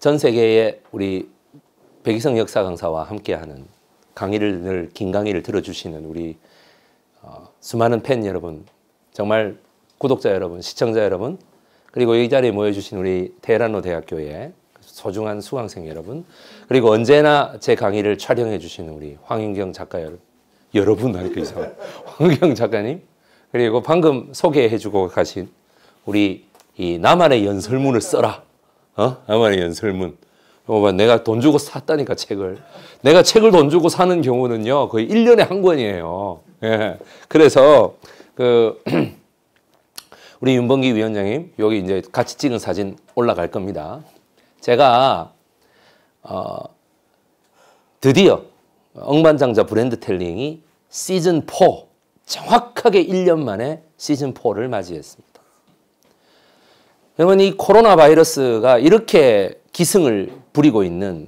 전 세계의 우리 백희성 역사 강사와 함께하는 강의를 늘 긴 강의를 들어주시는 우리 어, 수많은 팬 여러분, 정말 구독자 여러분, 시청자 여러분, 그리고 이 자리에 모여주신 우리 테헤란노 대학교의 소중한 수강생 여러분, 그리고 언제나 제 강의를 촬영해 주시는 우리 황윤경 작가 여러분, 여러분 할게 그 황윤경 작가님, 그리고 방금 소개해 주고 가신 우리 이 나만의 연설문을 써라 어? 아마리연 설문. 어, 내가 돈 주고 샀다니까 책을. 내가 책을 돈 주고 사는 경우는요. 거의 1년에 한 권이에요. 예. 그래서 그 우리 윤범기 위원장님 여기 이제 같이 찍은 사진 올라갈 겁니다. 제가 어, 드디어 억만장자 브랜드 텔링이 시즌 4 정확하게 1년 만에 시즌 4를 맞이했습니다. 여러분 이 코로나 바이러스가 이렇게 기승을 부리고 있는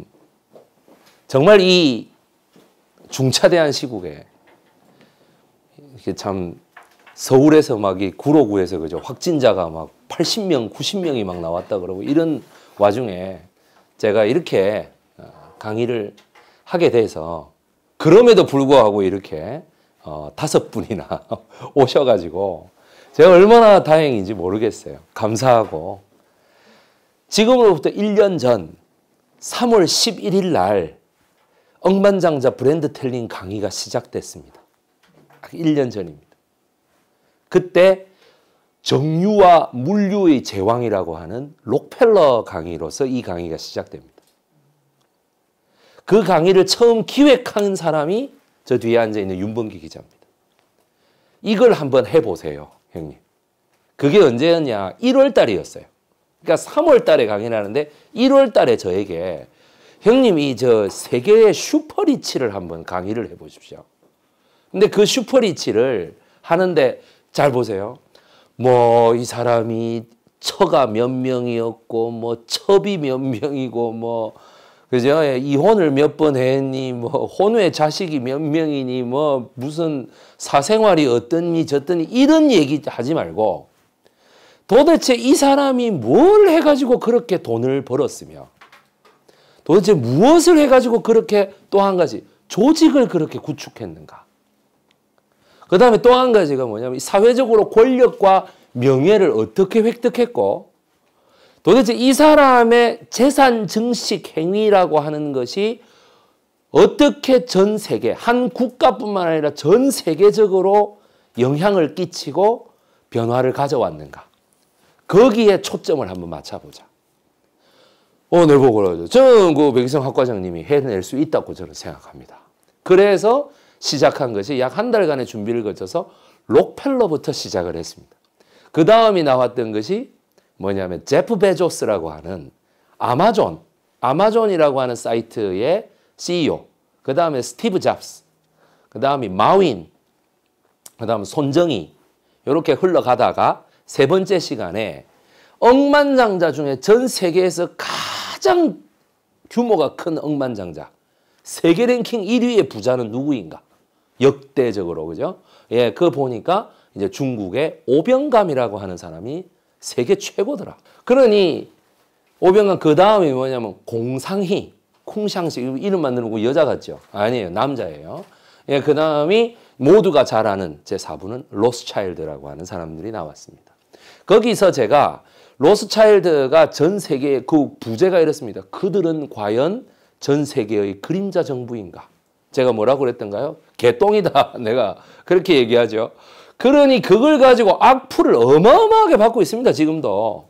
정말 이 중차대한 시국에 이게 참 서울에서 막 이 구로구에서 그죠 확진자가 막 80명, 90명이 막 나왔다 그러고 이런 와중에 제가 이렇게 어, 강의를 하게 돼서 그럼에도 불구하고 이렇게 어, 다섯 분이나 오셔가지고 제가 얼마나 다행인지 모르겠어요. 감사하고. 지금으로부터 1년 전 3월 11일 날 억만장자 브랜드 텔링 강의가 시작됐습니다. 1년 전입니다. 그때 정유와 물류의 제왕이라고 하는 록펠러 강의로서 이 강의가 시작됩니다. 그 강의를 처음 기획한 사람이 저 뒤에 앉아 있는 윤범기 기자입니다. 이걸 한번 해보세요. 형님. 그게 언제였냐? 1월 달이었어요. 그러니까 3월 달에 강연 하는데 1월 달에 저에게 형님이 저 세계의 슈퍼리치를 한번 강의를 해 보십시오. 근데 그 슈퍼리치를 하는데 잘 보세요. 뭐 이 사람이 처가 몇 명이었고 뭐 첩이 몇 명이고 뭐 그죠? 예, 이혼을 몇 번 했니, 뭐, 혼외 자식이 몇 명이니, 뭐, 무슨 사생활이 어떠니, 저떠니, 이런 얘기 하지 말고, 도대체 이 사람이 뭘 해가지고 그렇게 돈을 벌었으며, 도대체 무엇을 해가지고 그렇게 또 한 가지, 조직을 그렇게 구축했는가. 그 다음에 또 한 가지가 뭐냐면, 사회적으로 권력과 명예를 어떻게 획득했고, 도대체 이 사람의 재산 증식 행위라고 하는 것이 어떻게 전 세계, 한 국가뿐만 아니라 전 세계적으로 영향을 끼치고 변화를 가져왔는가. 거기에 초점을 한번 맞춰보자. 오늘 보고로 저는 그 백희성 학과장님이 해낼 수 있다고 저는 생각합니다. 그래서 시작한 것이 약 한 달간의 준비를 거쳐서 록펠러부터 시작을 했습니다. 그 다음이 나왔던 것이 뭐냐면 제프 베조스라고 하는 아마존, 아마존이라고 하는 사이트의 CEO, 그 다음에 스티브 잡스, 그 다음에 마윈, 그 다음 에 손정희 이렇게 흘러가다가 세 번째 시간에 억만장자 중에 전 세계에서 가장 규모가 큰 억만장자, 세계 랭킹 1위의 부자는 누구인가? 역대적으로 그죠? 예, 그 보니까 이제 중국의 오병감이라고 하는 사람이 세계 최고더라. 그러니 오병관 그 다음이 뭐냐면 공상희, 쿵샹식 이름만 들고 그 여자 같죠? 아니에요. 남자예요. 예, 그 다음이 모두가 잘 아는 제 4부는 로스차일드라고 하는 사람들이 나왔습니다. 거기서 제가 로스차일드가 전 세계의 그 부제가 이렇습니다. 그들은 과연 전 세계의 그림자 정부인가? 제가 뭐라고 그랬던가요? 개똥이다. 내가 그렇게 얘기하죠. 그러니 그걸 가지고 악플을 어마어마하게 받고 있습니다. 지금도.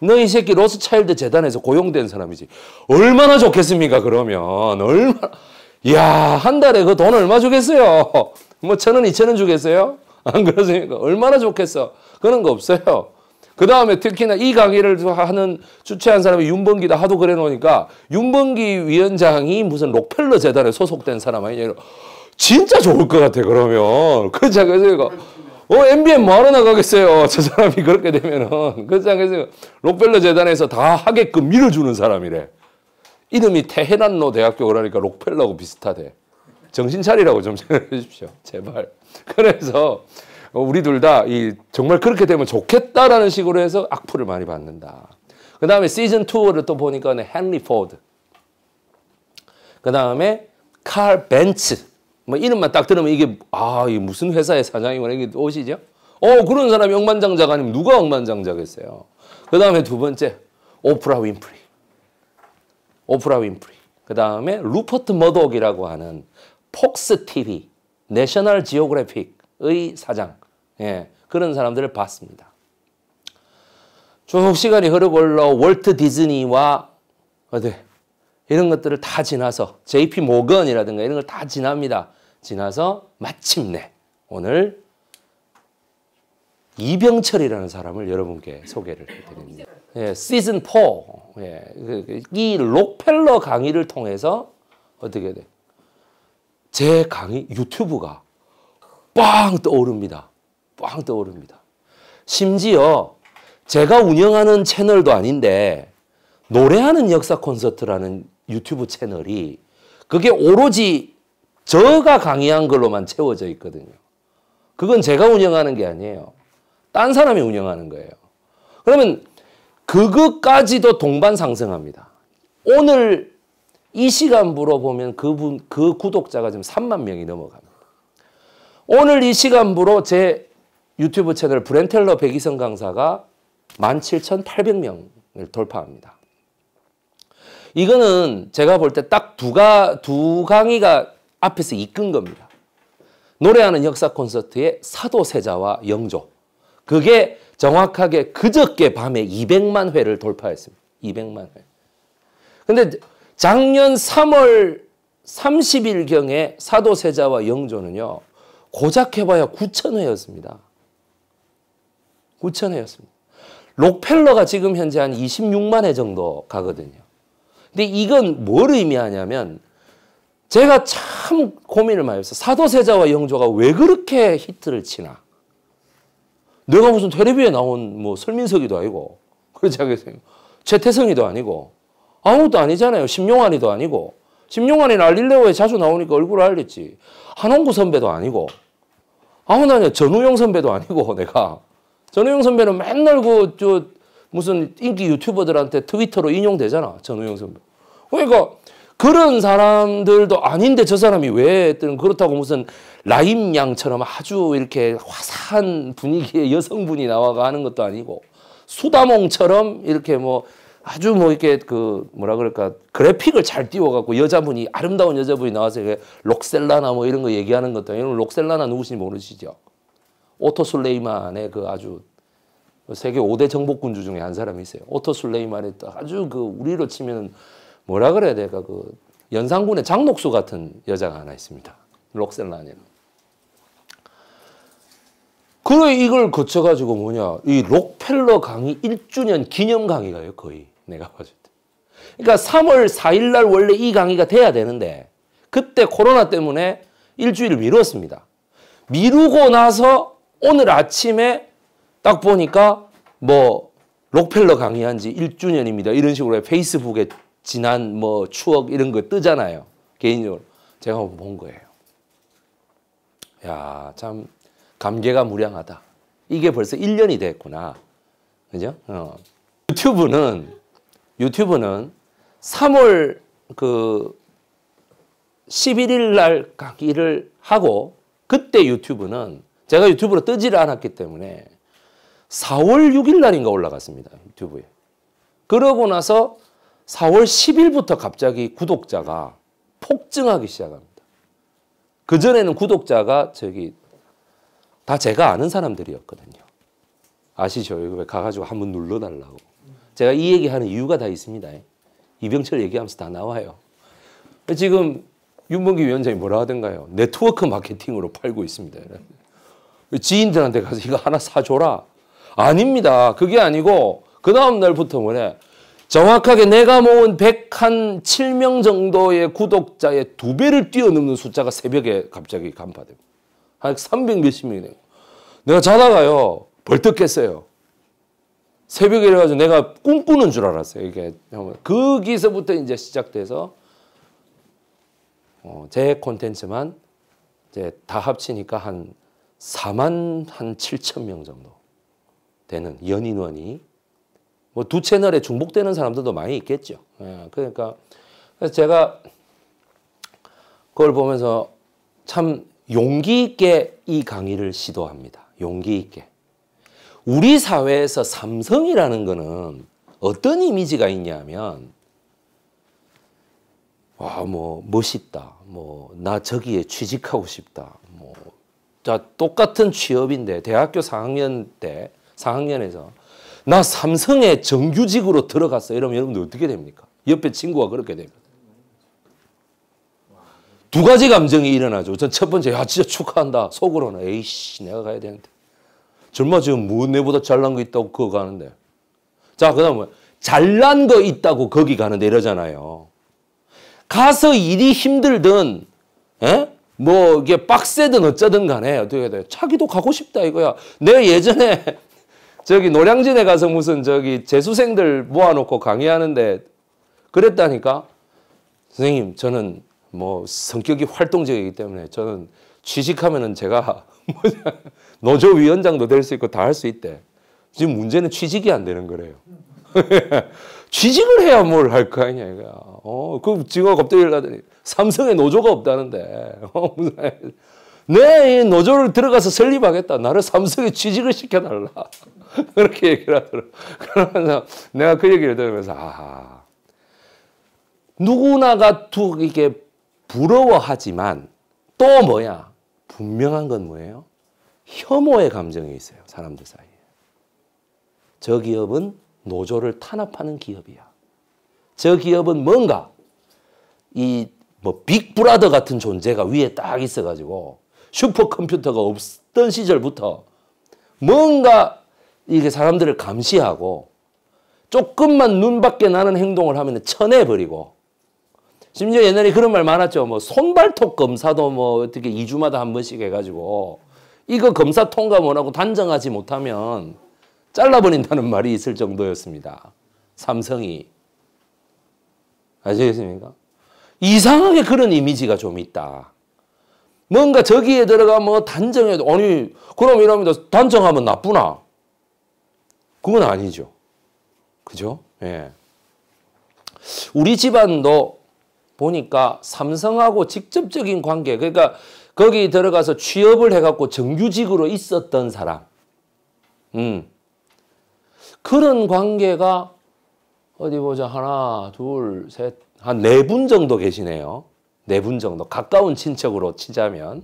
너 이 새끼 로스차일드 재단에서 고용된 사람이지. 얼마나 좋겠습니까? 그러면 얼마 나 야한 달에 그 돈 얼마 주겠어요? 뭐 천 원, 이천 원 주겠어요? 안 그러십니까? 얼마나 좋겠어? 그런 거 없어요. 그 다음에 특히나 이 강의를 하는 주최한 사람이 윤범기다 하도 그래 놓으니까 윤범기 위원장이 무슨 록펠러 재단에 소속된 사람 아니냐 진짜 좋을 것 같아 그러면 그렇지 않겠어요? 어 m b m 뭐하러 나가겠어요? 저 사람이 그렇게 되면은 그렇지 않겠어요? 록펠러 재단에서 다 하게끔 밀어주는 사람이래. 이름이 테헤란노 대학교 그러니까 록펠러하고 비슷하대. 정신 차리라고 좀 생각해 주십시오. 제발. 그래서 우리 둘 다 이 정말 그렇게 되면 좋겠다라는 식으로 해서 악플을 많이 받는다. 그 다음에 시즌 2를 또 보니까 헨리 포드. 그 다음에 칼 벤츠. 뭐 이름만 딱 들으면 이게 아 이게 무슨 회사의 사장이거나 뭐 이게 오시죠? 어 그런 사람이 억만장자가 아니면 누가 억만장자겠어요? 그 다음에 두 번째 오프라 윈프리 오프라 윈프리 그 다음에 루퍼트 머독이라고 하는 폭스 TV 내셔널 지오그래픽의 사장 예 그런 사람들을 봤습니다. 쭉 시간이 흐르고 올라 월트 디즈니와 어디 네. 이런 것들을 다 지나서 JP 모건이라든가 이런 걸 다 지납니다. 지나서 마침내 오늘 이병철이라는 사람을 여러분께 소개를 해드립니다. 예, 시즌 4. 예, 그, 그, 이 록펠러 강의를 통해서 어떻게 돼? 제 강의 유튜브가 빵 떠오릅니다. 빵 떠오릅니다. 심지어 제가 운영하는 채널도 아닌데 노래하는 역사 콘서트라는 유튜브 채널이 그게 오로지 저가 강의한 걸로만 채워져 있거든요. 그건 제가 운영하는 게 아니에요. 딴 사람이 운영하는 거예요. 그러면 그것까지도 동반 상승합니다. 오늘 이 시간부로 보면 그분 그 구독자가 지금 3만 명이 넘어갑니다. 오늘 이 시간부로 제 유튜브 채널 브렌텔러 백이성 강사가 17,800명을 돌파합니다. 이거는 제가 볼 때 딱두두 강의가 앞에서 이끈 겁니다. 노래하는 역사 콘서트의 사도세자와 영조. 그게 정확하게 그저께 밤에 200만 회를 돌파했습니다. 200만 회. 근데 작년 3월 30일경에 사도세자와 영조는요, 고작 해봐야 9천회였습니다. 9천회였습니다. 록펠러가 지금 현재 한 26만 회 정도 가거든요. 근데 이건 뭘 의미하냐면 제가 참 고민을 많이 했어요. 사도세자와 영조가 왜 그렇게 히트를 치나? 내가 무슨 텔레비에 나온 뭐 설민석이도 아니고 그렇지 않겠어요? 최태성이도 아니고 아무것도 아니잖아요. 심용환이도 아니고 심용환이 알릴레오에 자주 나오니까 얼굴을 알렸지. 한홍구 선배도 아니고 아무나 전우용 선배도 아니고 내가 전우용 선배는 맨날 그저 무슨 인기 유튜버들한테 트위터로 인용되잖아. 전우영 선배. 그러니까 그런 사람들도 아닌데 저 사람이 왜 그렇다고 무슨 라임 양처럼 아주 이렇게 화사한 분위기의 여성분이 나와가 하는 것도 아니고 수다몽처럼 이렇게 뭐 아주 뭐 이렇게 그 뭐라 그럴까 그래픽을 잘 띄워갖고 여자분이 아름다운 여자분이 나와서 이게 록셀라나 뭐 이런 거 얘기하는 것도 이런 록셀라나 누구신지 모르시죠? 오토 술레이만의 그 아주 세계 5대 정복군주 중에 한 사람이 있어요. 오토 술레이만이 아주 그 우리로 치면 뭐라 그래야 될까 그 연산군의 장녹수 같은 여자가 하나 있습니다. 록셀라니는. 그래 이걸 거쳐 가지고 뭐냐 이 록펠러 강의 1주년 기념 강의가요 거의 내가 봤을 때. 그러니까 3월 4일 날 원래 이 강의가 돼야 되는데 그때 코로나 때문에 일주일 미뤘습니다. 미루고 나서 오늘 아침에 딱 보니까 뭐 록펠러 강의한 지 1주년입니다. 이런 식으로 페이스북에 지난 뭐 추억 이런 거 뜨잖아요. 개인적으로. 제가 본 거예요. 야, 참 감개가 무량하다. 이게 벌써 1년이 됐구나. 그죠? 어. 유튜브는 유튜브는 3월 그 11일 날 강의를 하고 그때 유튜브는 제가 유튜브로 뜨지를 않았기 때문에 4월 6일 날인가 올라갔습니다. 유튜브에. 그러고 나서 4월 10일부터 갑자기 구독자가 폭증하기 시작합니다. 그전에는 구독자가 저기 다 제가 아는 사람들이었거든요. 아시죠? 왜 가가지고 한번 눌러달라고. 제가 이 얘기하는 이유가 다 있습니다. 이병철 얘기하면서 다 나와요. 지금 윤봉기 위원장이 뭐라 하던가요? 네트워크 마케팅으로 팔고 있습니다. 지인들한테 가서 이거 하나 사줘라. 아닙니다. 그게 아니고 그 다음 날부터 뭐래? 정확하게 내가 모은 107명 정도의 구독자의 두 배를 뛰어넘는 숫자가 새벽에 갑자기 간파됩니다. 한300 몇십 명이 되고. 내가 자다가요, 벌떡 깼어요. 새벽에 일어나서 내가 꿈꾸는 줄 알았어요. 이게. 거기서부터 그 이제 시작돼서, 어, 제 콘텐츠만 이제 다 합치니까 한 4만 한 7천 명 정도. 되는 연인원이 뭐 두 채널에 중복되는 사람들도 많이 있겠죠. 예, 그러니까 제가 그걸 보면서 참 용기 있게 이 강의를 시도합니다. 용기 있게. 우리 사회에서 삼성이라는 거는 어떤 이미지가 있냐면 와, 뭐 멋있다. 뭐 나 저기에 취직하고 싶다. 뭐 자, 똑같은 취업인데 대학교 4학년 때 4학년에서 나삼성의 정규직으로 들어갔어 이러면 여러분들 어떻게 됩니까? 옆에 친구가 그렇게 됩니다. 두 가지 감정이 일어나죠. 전첫 번째, 야, 진짜 축하한다. 속으로는, 에이씨, 내가 가야 되는데. 젊마 지금 뭐 내보다 잘난 거 있다고 그거 가는데. 자, 그 다음에, 잘난 거 있다고 거기 가는데 이러잖아요. 가서 일이 힘들든, 에? 뭐, 이게 빡세든 어쩌든 간에 어떻게 돼 자기도 가고 싶다 이거야. 내 예전에 저기 노량진에 가서 무슨 저기 재수생들 모아놓고 강의하는데 그랬다니까 선생님 저는 뭐 성격이 활동적이기 때문에 저는 취직하면은 제가 뭐 노조 위원장도 될 수 있고 다 할 수 있대. 지금 문제는 취직이 안 되는 거래요. 취직을 해야 뭘 할 거 아니야, 이거야. 어, 그 지금 갑자기 일하더니 삼성에 노조가 없다는데. 어, 내 노조를 들어가서 설립하겠다. 나를 삼성에 취직을 시켜달라. 그렇게 얘기를 하더라고. 그러면서 내가 그 얘기를 들으면서, 아 누구나가 두, 이게 부러워하지만 또 뭐야? 분명한 건 뭐예요? 혐오의 감정이 있어요. 사람들 사이에. 저 기업은 노조를 탄압하는 기업이야. 저 기업은 뭔가 이 뭐 빅브라더 같은 존재가 위에 딱 있어가지고 슈퍼컴퓨터가 없던 시절부터 뭔가 이게 사람들을 감시하고 조금만 눈 밖에 나는 행동을 하면 쳐내버리고 심지어 옛날에 그런 말 많았죠. 뭐 손발톱 검사도 뭐 어떻게 2주마다 한 번씩 해가지고 이거 검사 통과 못하고 단정하지 못하면 잘라버린다는 말이 있을 정도였습니다. 삼성이. 아시겠습니까? 이상하게 그런 이미지가 좀 있다. 뭔가 저기에 들어가면 뭐 단정해 도 아니 그럼 이러면 단정하면 나쁘나? 그건 아니죠. 그죠? 예. 우리 집안도 보니까 삼성하고 직접적인 관계 그러니까 거기 들어가서 취업을 해갖고 정규직으로 있었던 사람 음. 그런 관계가 어디 보자 하나 둘 셋 한 네 분 정도 계시네요. 네분 정도 가까운 친척으로 치자면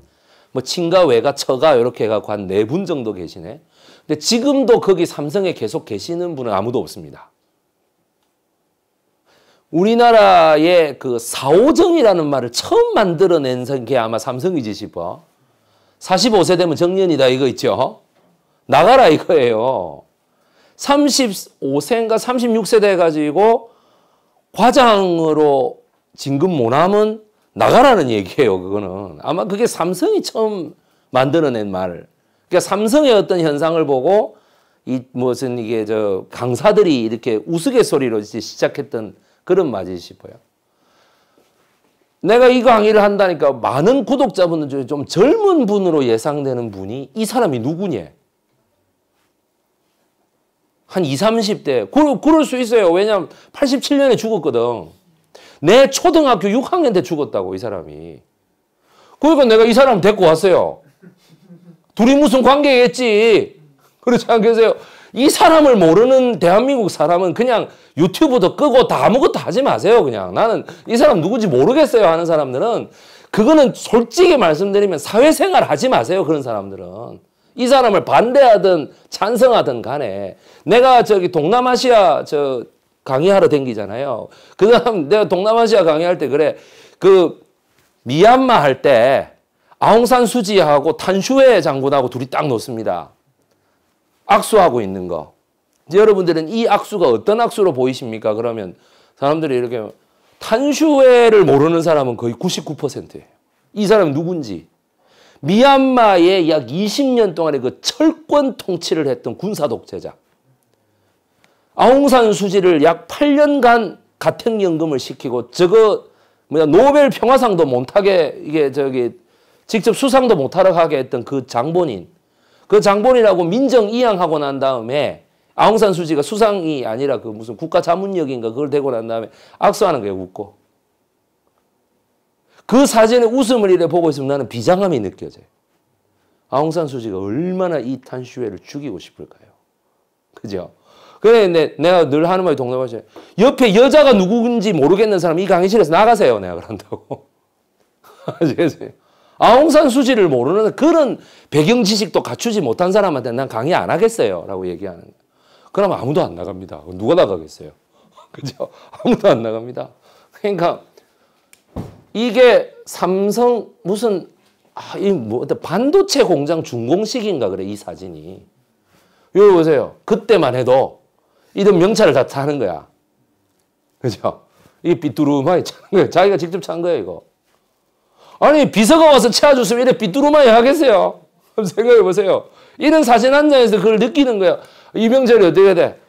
뭐 친가 외가 처가 이렇게 해갖고 한 네 분 정도 계시네. 근데 지금도 거기 삼성에 계속 계시는 분은 아무도 없습니다. 우리나라의 그 사오정이라는 말을 처음 만들어낸 게 아마 삼성이지 싶어. 45세 되면 정년이다 이거 있죠. 나가라 이거예요. 35세인가 36세 돼가지고 과장으로 진급 못하면 나가라는 얘기예요. 그거는 아마 그게 삼성이 처음 만들어낸 말. 그러니까 삼성의 어떤 현상을 보고 이 무슨 이게 저 강사들이 이렇게 우스갯소리로 시작했던 그런 말이 싶어요. 내가 이 강의를 한다니까 많은 구독자분들 중에 좀 젊은 분으로 예상되는 분이 이 사람이 누구냐? 한 20, 30대. 그럴, 그럴 수 있어요. 왜냐하면 87년에 죽었거든. 내 초등학교 6학년 때 죽었다고 이 사람이. 그러니까 내가 이 사람 데리고 왔어요. 둘이 무슨 관계겠지. 그렇지 않겠어요? 이 사람을 모르는 대한민국 사람은 그냥 유튜브도 끄고 다 아무것도 하지 마세요. 그냥 나는 이 사람 누구지 모르겠어요 하는 사람들은 그거는 솔직히 말씀드리면 사회생활 하지 마세요. 그런 사람들은. 이 사람을 반대하든 찬성하든 간에 내가 저기 동남아시아 저 강의하러 댕기잖아요. 그 다음 내가 동남아시아 강의할 때 그래. 그 미얀마 할 때 아웅산 수지하고 탄슈에 장군하고 둘이 딱 놓습니다. 악수하고 있는 거. 이제 여러분들은 이 악수가 어떤 악수로 보이십니까? 그러면 사람들이 이렇게 탄슈에를 모르는 사람은 거의 99%예요. 이 사람은 누군지. 미얀마에 약 20년 동안에그 철권 통치를 했던 군사 독재자. 아웅산 수지를 약 8년간 가평연금을 시키고 저거 뭐냐 노벨 평화상도 못하게 이게 저기 직접 수상도 못하러 가게 했던 그 장본인 그 장본인하고 민정 이양하고 난 다음에 아웅산 수지가 수상이 아니라 그 무슨 국가 자문역인가 그걸 대고 난 다음에 악수하는 거예요 웃고 그 사진의 웃음을 이래 보고 있으면 나는 비장함이 느껴져요 아웅산 수지가 얼마나 이 탄슈에를 죽이고 싶을까요 그죠 그래, 내, 내가 늘 하는 말이 동남아시 옆에 여자가 누구인지 모르겠는 사람 이 강의실에서 나가세요. 내가 그런다고. 아시겠어요? 아웅산 수지를 모르는 그런 배경 지식도 갖추지 못한 사람한테 난 강의 안 하겠어요. 라고 얘기하는 그럼 아무도 안 나갑니다. 누가 나가겠어요? 그죠? 아무도 안 나갑니다. 그러니까 이게 삼성 무슨 아, 이뭐 반도체 공장 준공식인가 그래 이 사진이. 여 보세요. 그때만 해도 이든 명찰을 다 타는 거야. 그죠? 이게 뚜루마이찬거예 자기가 직접 찬거예 이거. 아니, 비서가 와서 채워줬으면 이래 비뚜루마이 하겠어요? 생각해 보세요. 이런 사진 한 장에서 그걸 느끼는 거예 이명절이 어떻게 돼?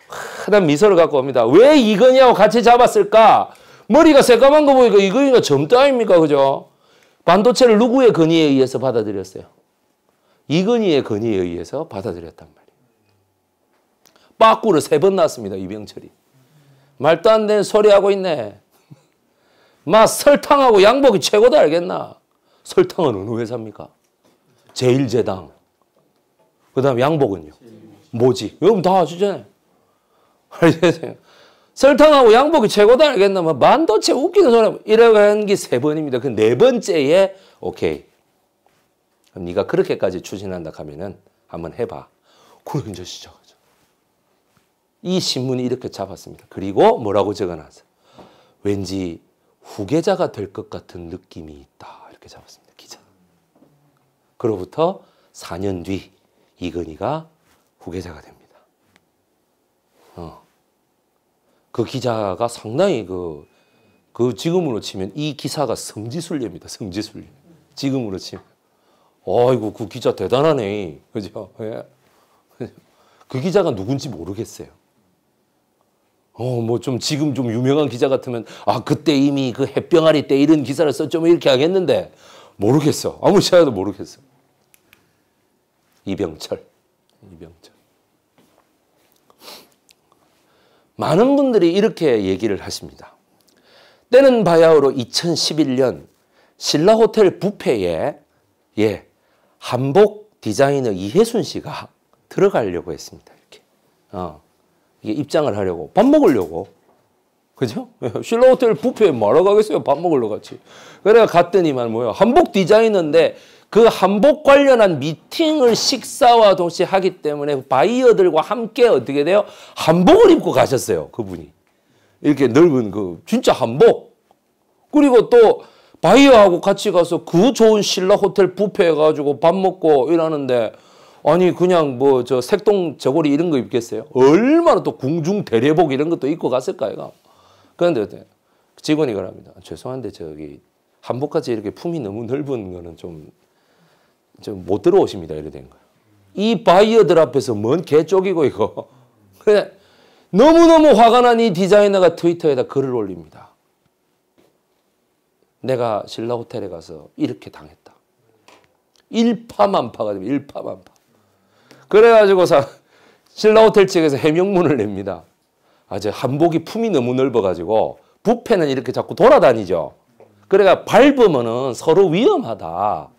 하단 미소를 갖고 옵니다. 왜 이건희하고 같이 잡았을까? 머리가 새까만 거 보니까 이건희가 점도 아닙니까? 그죠? 반도체를 누구의 건의에 의해서 받아들였어요? 이건희의 건의에 의해서 받아들였단 말이에요. 빠꾸를 세번 났습니다. 이병철이. 말도 안 되는 소리하고 있네. 마 설탕하고 양복이 최고다 알겠나? 설탕은 어느 회사입니까? 제일제당. 그 다음 양복은요? 모직. 여러분 다 아시잖아요. 설탕하고 양복이 최고다 알겠나? 뭐 만도체 웃기는 소리. 이래고 한게 세 번입니다. 그 네 번째에 오케이. 그럼 네가 그렇게까지 추진한다 하면은 한번 해봐. 그럼 이제 시작. 이 신문이 이렇게 잡았습니다. 그리고 뭐라고 적어놨어요? 왠지 후계자가 될 것 같은 느낌이 있다. 이렇게 잡았습니다. 기자. 그로부터 4년 뒤 이건희가 후계자가 됩니다. 어. 그 기자가 상당히 그, 그 지금으로 치면 이 기사가 성지순례입니다. 성지순례. 지금으로 치면. 아이고, 그 기자 대단하네. 예. 그죠? 그 기자가 누군지 모르겠어요. 어, 뭐 좀 지금 좀 유명한 기자 같으면 아, 그때 이미 그 햇병아리 때 이런 기사를 썼죠. 뭐 이렇게 하겠는데 모르겠어. 아무리 찾아도 모르겠어. 이병철. 이병철. 많은 분들이 이렇게 얘기를 하십니다. 때는 바야흐로 2011년 신라 호텔 부페에 예, 한복 디자이너 이혜순 씨가 들어가려고 했습니다. 이렇게. 어. 입장을 하려고 밥 먹으려고 그죠? 실로 호텔 부페 뭐하러 가겠어요? 밥 먹으러 갔지. 그래 갔더니만 뭐요? 한복 디자이너인데 그 한복 관련한 미팅을 식사와 동시에 하기 때문에 바이어들과 함께 어떻게 돼요? 한복을 입고 가셨어요. 그분이. 이렇게 넓은 그 진짜 한복. 그리고 또 바이어하고 같이 가서 그 좋은 신라 호텔 부페에 가지고 밥 먹고 이러는데 아니 그냥 뭐 저 색동 저고리 이런 거 입겠어요? 얼마나 또 궁중 대례복 이런 것도 입고 갔을까 얘 그런데 직원이 그럽니다. 죄송한데 저기 한복까지 이렇게 품이 너무 넓은 거는 좀 좀 못 들어오십니다. 이래 된 거예요. 이 바이어들 앞에서 뭔 개쪽이고 이거. 네. 너무너무 화가 난 이 디자이너가 트위터에다 글을 올립니다. 내가 신라 호텔에 가서 이렇게 당했다. 일파만파가 됩니다. 일파만파. 그래가지고 서 신라호텔 측에서 해명문을 냅니다. 아저 한복이 품이 너무 넓어가지고 부패는 이렇게 자꾸 돌아다니죠. 그래가 밟으면은 서로 위험하다.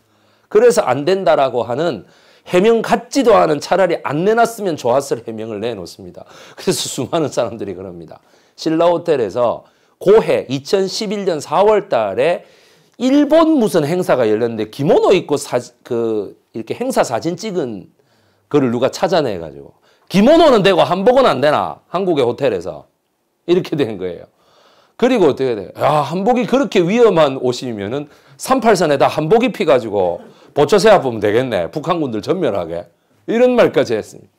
그래서 안 된다라고 하는 해명 같지도 않은 차라리 안 내놨으면 좋았을 해명을 내놓습니다. 그래서 수많은 사람들이 그럽니다. 신라호텔에서 고해 2011년 4월 달에 일본 무슨 행사가 열렸는데 기모노 입고 사, 그 이렇게 행사 사진 찍은 그를 누가 찾아내가지고 기모노는 되고 한복은 안 되나 한국의 호텔에서 이렇게 된 거예요. 그리고 어떻게 돼 야, 한복이 그렇게 위험한 옷이면은 38선에다 한복 입히가지고 보초 세워보면 되겠네. 북한군들 전멸하게. 이런 말까지 했습니다.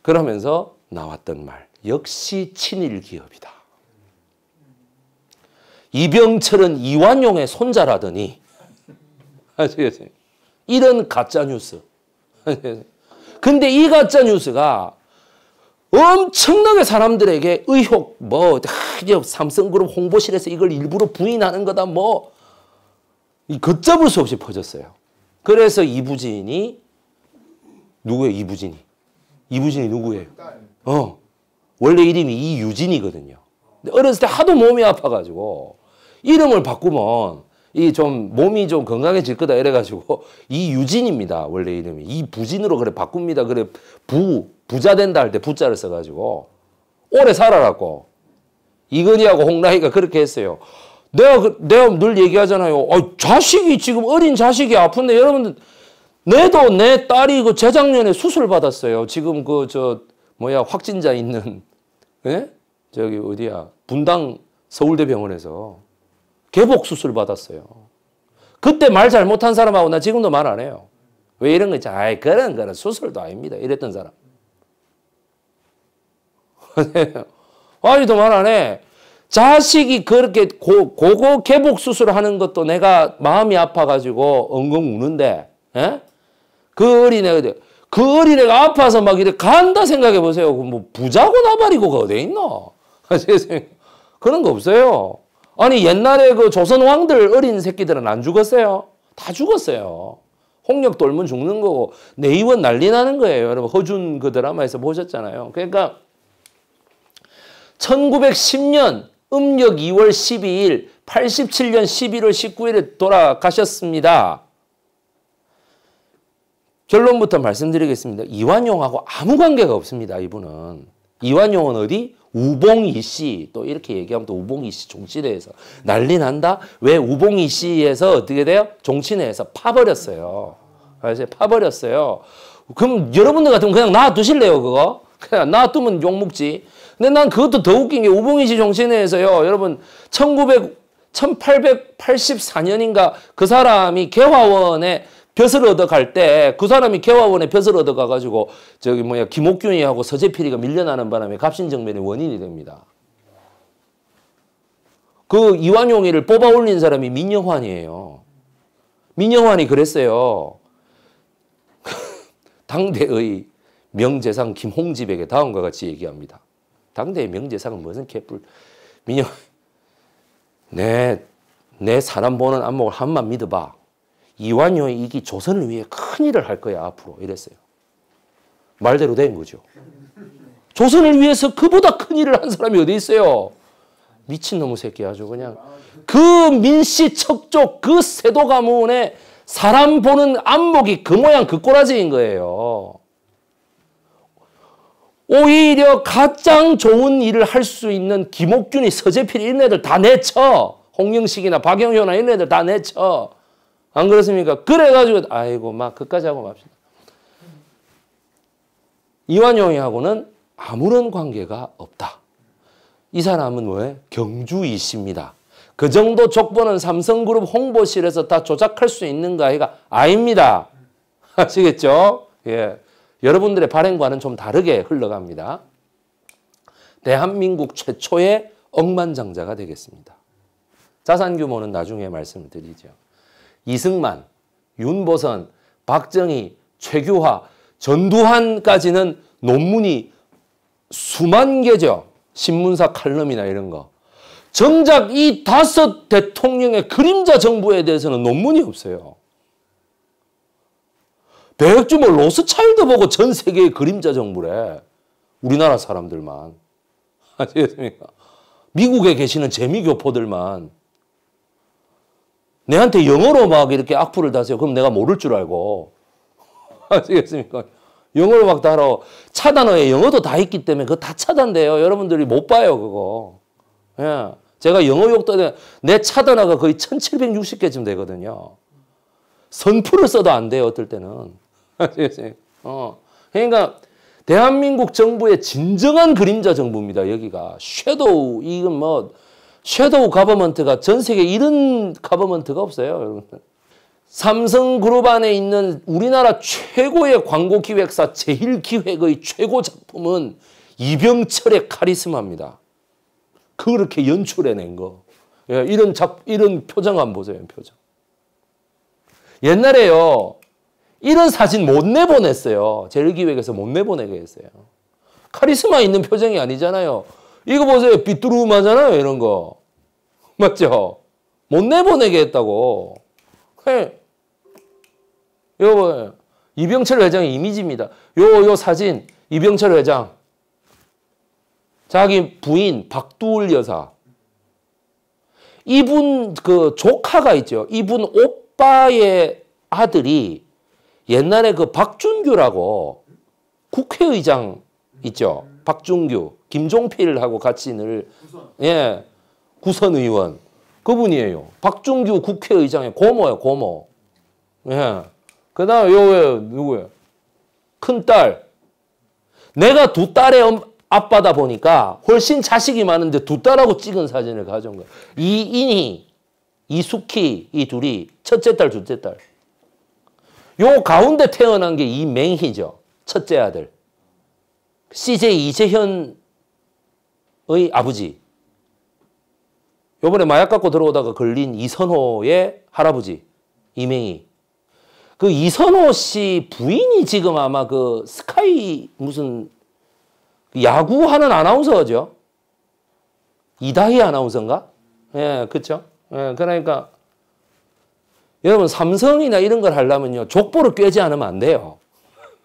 그러면서 나왔던 말. 역시 친일 기업이다. 이병철은 이완용의 손자라더니. 아시겠어요? 이런 가짜뉴스. 근데 이 가짜 뉴스가 엄청나게 사람들에게 의혹 뭐 하, 삼성그룹 홍보실에서 이걸 일부러 부인하는 거다 뭐 걷잡을 수 없이 퍼졌어요. 그래서 이부진이 누구예요? 이부진이 이부진이 누구예요? 어 원래 이름이 이유진이거든요. 어렸을 때 하도 몸이 아파가지고 이름을 바꾸면 이좀 몸이 좀 건강해질 거다 이래가지고 이유진입니다 원래 이름이 이부진으로 그래 바꿉니다 그래 부 부자 된다 할 때 부자를 써가지고 오래 살아라고 이건희하고 홍라희가 그렇게 했어요. 내가 그, 내가 늘 얘기하잖아요. 아, 자식이 지금 어린 자식이 아픈데 여러분들 내도 내 딸이 그 재작년에 수술 받았어요. 지금 그 저 뭐야 확진자 있는 예? 저기 어디야 분당 서울대 병원에서 개복 수술 받았어요. 그때 말 잘못한 사람하고 나 지금도 말 안 해요. 왜 이런 거 있지? 아이, 그런 거는 수술도 아닙니다. 이랬던 사람. 아직도 말 안 해. 자식이 그렇게 고, 고고 개복 수술하는 것도 내가 마음이 아파가지고 엉엉 우는데, 에? 예? 그 어린애가, 그 어린애가 아파서 막 이래 간다 생각해 보세요. 그 뭐 부자고 나발이고가 어디 있노? 세상에. 그런 거 없어요. 아니 옛날에 그 조선 왕들 어린 새끼들은 안 죽었어요? 다 죽었어요. 홍역 돌면 죽는 거고 내의원 난리 나는 거예요. 여러분 허준 그 드라마에서 보셨잖아요. 그러니까 1910년 음력 2월 12일 87년 11월 19일에 돌아가셨습니다. 결론부터 말씀드리겠습니다. 이완용하고 아무 관계가 없습니다. 이분은. 이완용은 어디? 우봉이 씨 또 이렇게 얘기하면 또 우봉이 씨 종친회에서 난리 난다. 왜 우봉이 씨에서 어떻게 돼요? 종친회에서 파버렸어요. 그래서 파버렸어요. 그럼 여러분들 같으면 그냥 놔두실래요 그거? 그냥 놔두면 욕 먹지. 근데 난 그것도 더 웃긴 게 우봉이 씨 종친회에서요. 여러분 1900 1884년인가 그 사람이 개화원에 벼슬 얻어갈 때 그 사람이 개화원에 벼슬 얻어가가지고 저기 뭐야 김옥균이하고 서재필이가 밀려나는 바람에 갑신정변의 원인이 됩니다. 그 이완용이를 뽑아 올린 사람이 민영환이에요. 민영환이 그랬어요. 당대의 명재상 김홍집에게 다음과 같이 얘기합니다. 당대의 명재상은 무슨 개뿔. 민영, 내, 내 사람 보는 안목을 한만 믿어봐. 이완용의 이기 조선을 위해 큰 일을 할 거야 앞으로 이랬어요. 말대로 된 거죠. 조선을 위해서 그보다 큰 일을 한 사람이 어디 있어요? 미친놈의 새끼 아주 그냥 그 민씨 척족 그 세도 가문의 사람 보는 안목이 그 모양 그 꼬라지인 거예요. 오히려 가장 좋은 일을 할 수 있는 김옥균이 서재필 이런 애들 다 내쳐. 홍영식이나 박영효나 이런 애들 다 내쳐. 안 그렇습니까? 그래가지고 아이고 막 끝까지 하고 맙시다. 이완용이하고는 아무런 관계가 없다. 이 사람은 왜? 경주이십니다. 그 정도 족보는 삼성그룹 홍보실에서 다 조작할 수 있는가 해가 그 아닙니다. 아시겠죠? 예. 여러분들의 발행과는 좀 다르게 흘러갑니다. 대한민국 최초의 억만장자가 되겠습니다. 자산 규모는 나중에 말씀드리죠. 이승만, 윤보선, 박정희, 최규화, 전두환까지는 논문이 수만 개죠. 신문사 칼럼이나 이런 거. 정작 이 다섯 대통령의 그림자 정부에 대해서는 논문이 없어요. 백주모 로스차일드 보고 전 세계의 그림자 정부래. 우리나라 사람들만. 아시겠습니까? 미국에 계시는 재미교포들만 내한테 영어로 막 이렇게 악플을 다세요. 그럼 내가 모를 줄 알고. 아시겠습니까? 영어로 막 달아. 차단어에 영어도 다 있기 때문에 그거 다 차단돼요. 여러분들이 못 봐요, 그거. 예. 제가 영어 욕도 내 차단어가 거의 1760개쯤 되거든요. 선풀을 써도 안 돼요, 어떨 때는. 아시겠어요? 어. 그러니까 대한민국 정부의 진정한 그림자 정부입니다, 여기가. 섀도우, 이건 뭐 섀도우 가버먼트가 전 세계 이런 가버먼트가 없어요. 삼성그룹 안에 있는 우리나라 최고의 광고 기획사 제일기획의 최고 작품은 이병철의 카리스마입니다. 그렇게 연출해낸 거. 예, 이런 작, 이런 표정 안 보세요, 표정. 옛날에요, 이런 사진 못 내보냈어요. 제일기획에서 못 내보내게 했어요. 카리스마 있는 표정이 아니잖아요. 이거 보세요. 삐뚤음하잖아요. 이런 거. 맞죠? 못 내보내게 했다고. 해. 네. 요, 이병철 회장의 이미지입니다. 요, 요 사진. 이병철 회장. 자기 부인 박두울 여사. 이분 그 조카가 있죠. 이분 오빠의 아들이 옛날에 그 박준규라고 국회의장 있죠. 박종규 김종필하고 같이 늘 구선. 예, 구선 의원 그분이에요. 박준규 국회의장의 고모예 고모. 예. 그다음 요왜 누구예큰 딸. 내가 두 딸의 엄, 아빠다 보니까 훨씬 자식이 많은데 두 딸하고 찍은 사진을 가져온 거야. 이인희, 이숙희 이 둘이 첫째 딸, 둘째 딸. 요 가운데 태어난 게 이맹희죠. 첫째 아들. CJ 이재현의 아버지 요번에 마약 갖고 들어오다가 걸린 이선호의 할아버지 이맹이그 이선호 씨 부인이 지금 아마 그 스카이 무슨 그 야구하는 아나운서죠 이다희 아나운서인가 예 그쵸 예 그러니까 여러분 삼성이나 이런 걸 하려면요 족보를 꿰지 않으면 안 돼요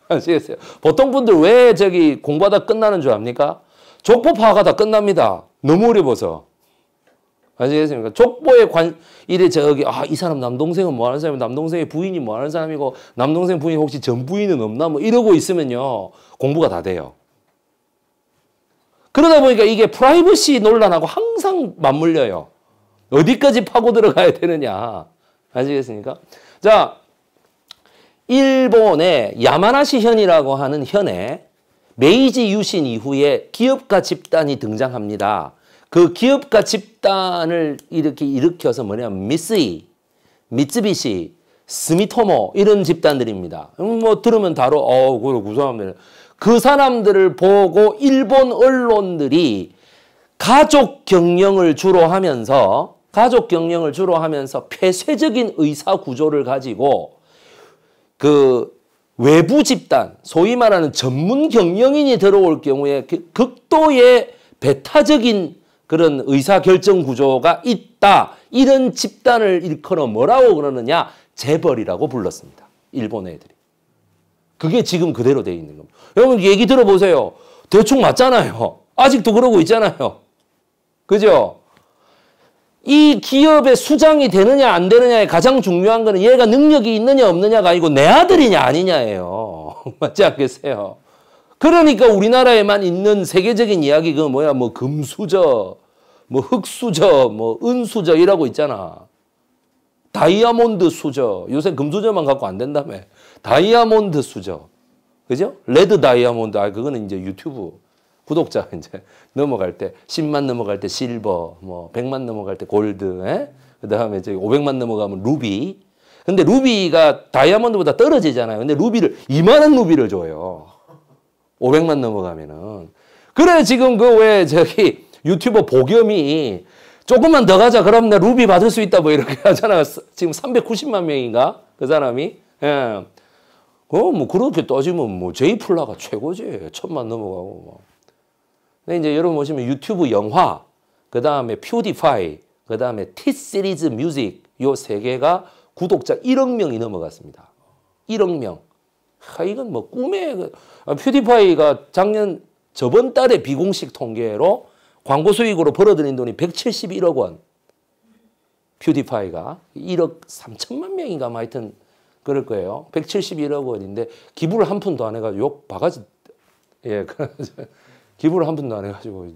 아시겠어요? 보통 분들 왜 저기 공부하다 끝나는 줄 압니까? 족보 파악하다 끝납니다. 너무 어려워서. 아시겠습니까? 족보에 관, 이래 저기, 아, 이 사람 남동생은 뭐 하는 사람이고, 남동생의 부인이 뭐 하는 사람이고, 남동생 부인 혹시 전부인은 없나? 뭐 이러고 있으면요. 공부가 다 돼요. 그러다 보니까 이게 프라이버시 논란하고 항상 맞물려요. 어디까지 파고 들어가야 되느냐. 아시겠습니까? 자, 일본의 야마나시 현이라고 하는 현에 메이지 유신 이후에 기업가 집단이 등장합니다. 그 기업가 집단을 이렇게 일으켜서 뭐냐면 미쓰이, 미쯔비시, 스미토모 이런 집단들입니다. 음, 뭐 들으면 바로 어 그거 구성하면 그 사람들을 보고 일본 언론들이 가족 경영을 주로 하면서 가족 경영을 주로 하면서 폐쇄적인 의사 구조를 가지고 그 외부 집단, 소위 말하는 전문 경영인이 들어올 경우에 그 극도의 배타적인 그런 의사결정 구조가 있다. 이런 집단을 일컬어 뭐라고 그러느냐? 재벌이라고 불렀습니다. 일본 애들이. 그게 지금 그대로 돼 있는 겁니다. 여러분 얘기 들어보세요. 대충 맞잖아요. 아직도 그러고 있잖아요. 그죠? 이 기업의 수장이 되느냐 안 되느냐에 가장 중요한 거는 얘가 능력이 있느냐 없느냐가 아니고 내 아들이냐 아니냐예요. 맞지 않겠어요? 그러니까 우리나라에만 있는 세계적인 이야기 그 뭐야 뭐 금수저 뭐흙수저뭐 은수저 이라고 있잖아. 다이아몬드 수저 요새 금수저만 갖고 안 된다며 다이아몬드 수저 그죠? 레드 다이아몬드 아 그거는 이제 유튜브 구독자 이제 넘어갈 때 10만 넘어갈 때 실버, 뭐 100만 넘어갈 때 골드, 에? 예? 그다음에 이제 500만 넘어가면 루비. 근데 루비가 다이아몬드보다 떨어지잖아요. 근데 루비를 이만한 루비를 줘요. 500만 넘어가면은. 그래 지금 그 왜 저기 유튜버 보겸이 조금만 더 가자 그럼 내 루비 받을 수 있다 뭐 이렇게 하잖아. 지금 390만 명인가? 그 사람이. 예. 어, 뭐, 그렇게 따지면, 뭐, 제이플라가 최고지. 천만 넘어가고, 막. 뭐. 근데 이제 여러분 보시면 유튜브 영화, 그 다음에 퓨디파이, 그 다음에 티시리즈 뮤직 요 세 개가 구독자 1억 명이 넘어갔습니다. 1억 명. 하, 이건 뭐 꿈에 퓨디파이가 그, 아, 작년 저번 달에 비공식 통계로 광고 수익으로 벌어들인 돈이 171억 원. 퓨디파이가 1억 3천만 명인가 뭐 하여튼 그럴 거예요. 171억 원인데 기부를 한 푼도 안 해가지고 욕 바가지 예 기부를 한 번도 안 해가지고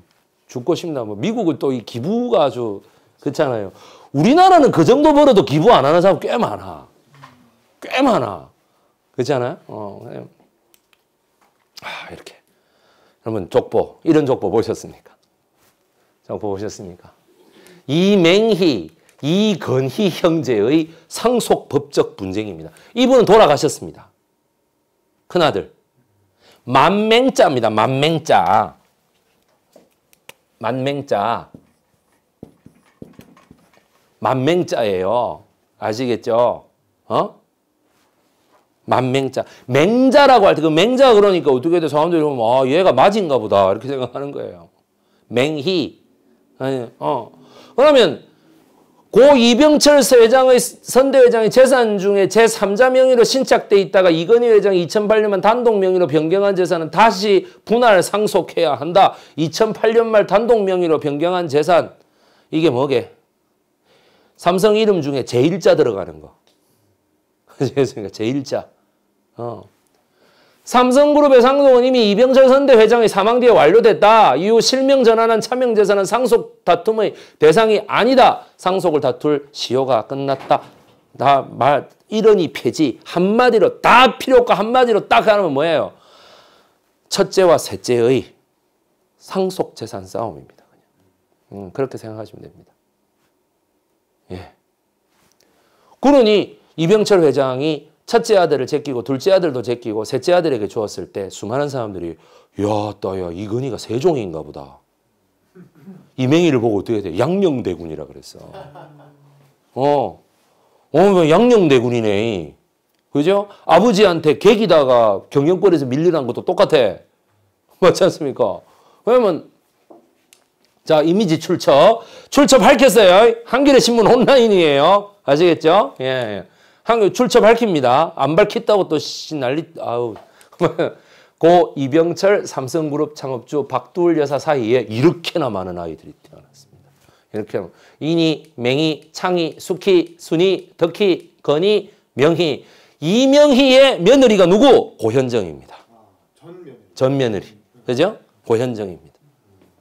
죽고 싶나 뭐 미국은 또 이 기부가 아주 그렇잖아요. 우리나라는 그 정도 벌어도 기부 안 하는 사람 꽤 많아. 꽤 많아. 그렇잖아요. 어, 그냥. 아, 이렇게. 여러분 족보 이런 족보 보셨습니까? 족보 보셨습니까? 이맹희 이건희 형제의 상속 법적 분쟁입니다. 이분은 돌아가셨습니다. 큰아들 만맹자입니다. 만맹자. 만맹자. 만맹자예요. 아시겠죠? 어? 만맹자. 맹자라고 할 때 그 맹자 그러니까 어떻게 돼? 사람들이 보면 아, 얘가 맞은가 보다. 이렇게 생각하는 거예요. 맹희. 어. 그러면 고 이병철 회장의 선대회장의 재산 중에 제3자 명의로 신착돼 있다가 이건희 회장이 2008년만 단독 명의로 변경한 재산은 다시 분할 상속해야 한다. 2008년 말 단독 명의로 변경한 재산 이게 뭐게? 삼성 이름 중에 제1자 들어가는 거. 제1자. 어. 삼성그룹의 상속은 이미 이병철 선대 회장의 사망 뒤에 완료됐다. 이후 실명 전환한 차명 재산은 상속 다툼의 대상이 아니다. 상속을 다툴 시효가 끝났다. 나 말 이러니 폐지 한마디로 다 필요 없고 한마디로 딱 하면 뭐예요? 첫째와 셋째의 상속 재산 싸움입니다. 그냥. 음, 그렇게 생각하시면 됩니다. 예. 그러니 이병철 회장이 첫째 아들을 제끼고 둘째 아들도 제끼고 셋째 아들에게 주었을 때 수많은 사람들이 야, 따야 이건이가 세종인가 보다. 이맹이를 보고 어떻게 돼? 양녕대군이라 그랬어. 어, 어, 뭐 양녕대군이네. 그죠? 아버지한테 객기다가 경영권에서 밀리는 것도 똑같아. 맞지 않습니까? 왜냐면 자 이미지 출처 출처 밝혔어요. 한겨레 신문 온라인이에요. 아시겠죠? 예. 예. 한국 출처 밝힙니다. 안 밝혔다고 또 난리 아우 고 이병철 삼성그룹 창업주 박두울 여사 사이에 이렇게나 많은 아이들이 태어났습니다. 이렇게 하면 맹이, 창이, 숙희, 순이, 덕희, 건희, 명희 이명희의 며느리가 누구? 고현정입니다. 전 며느리. 그죠? 고현정입니다.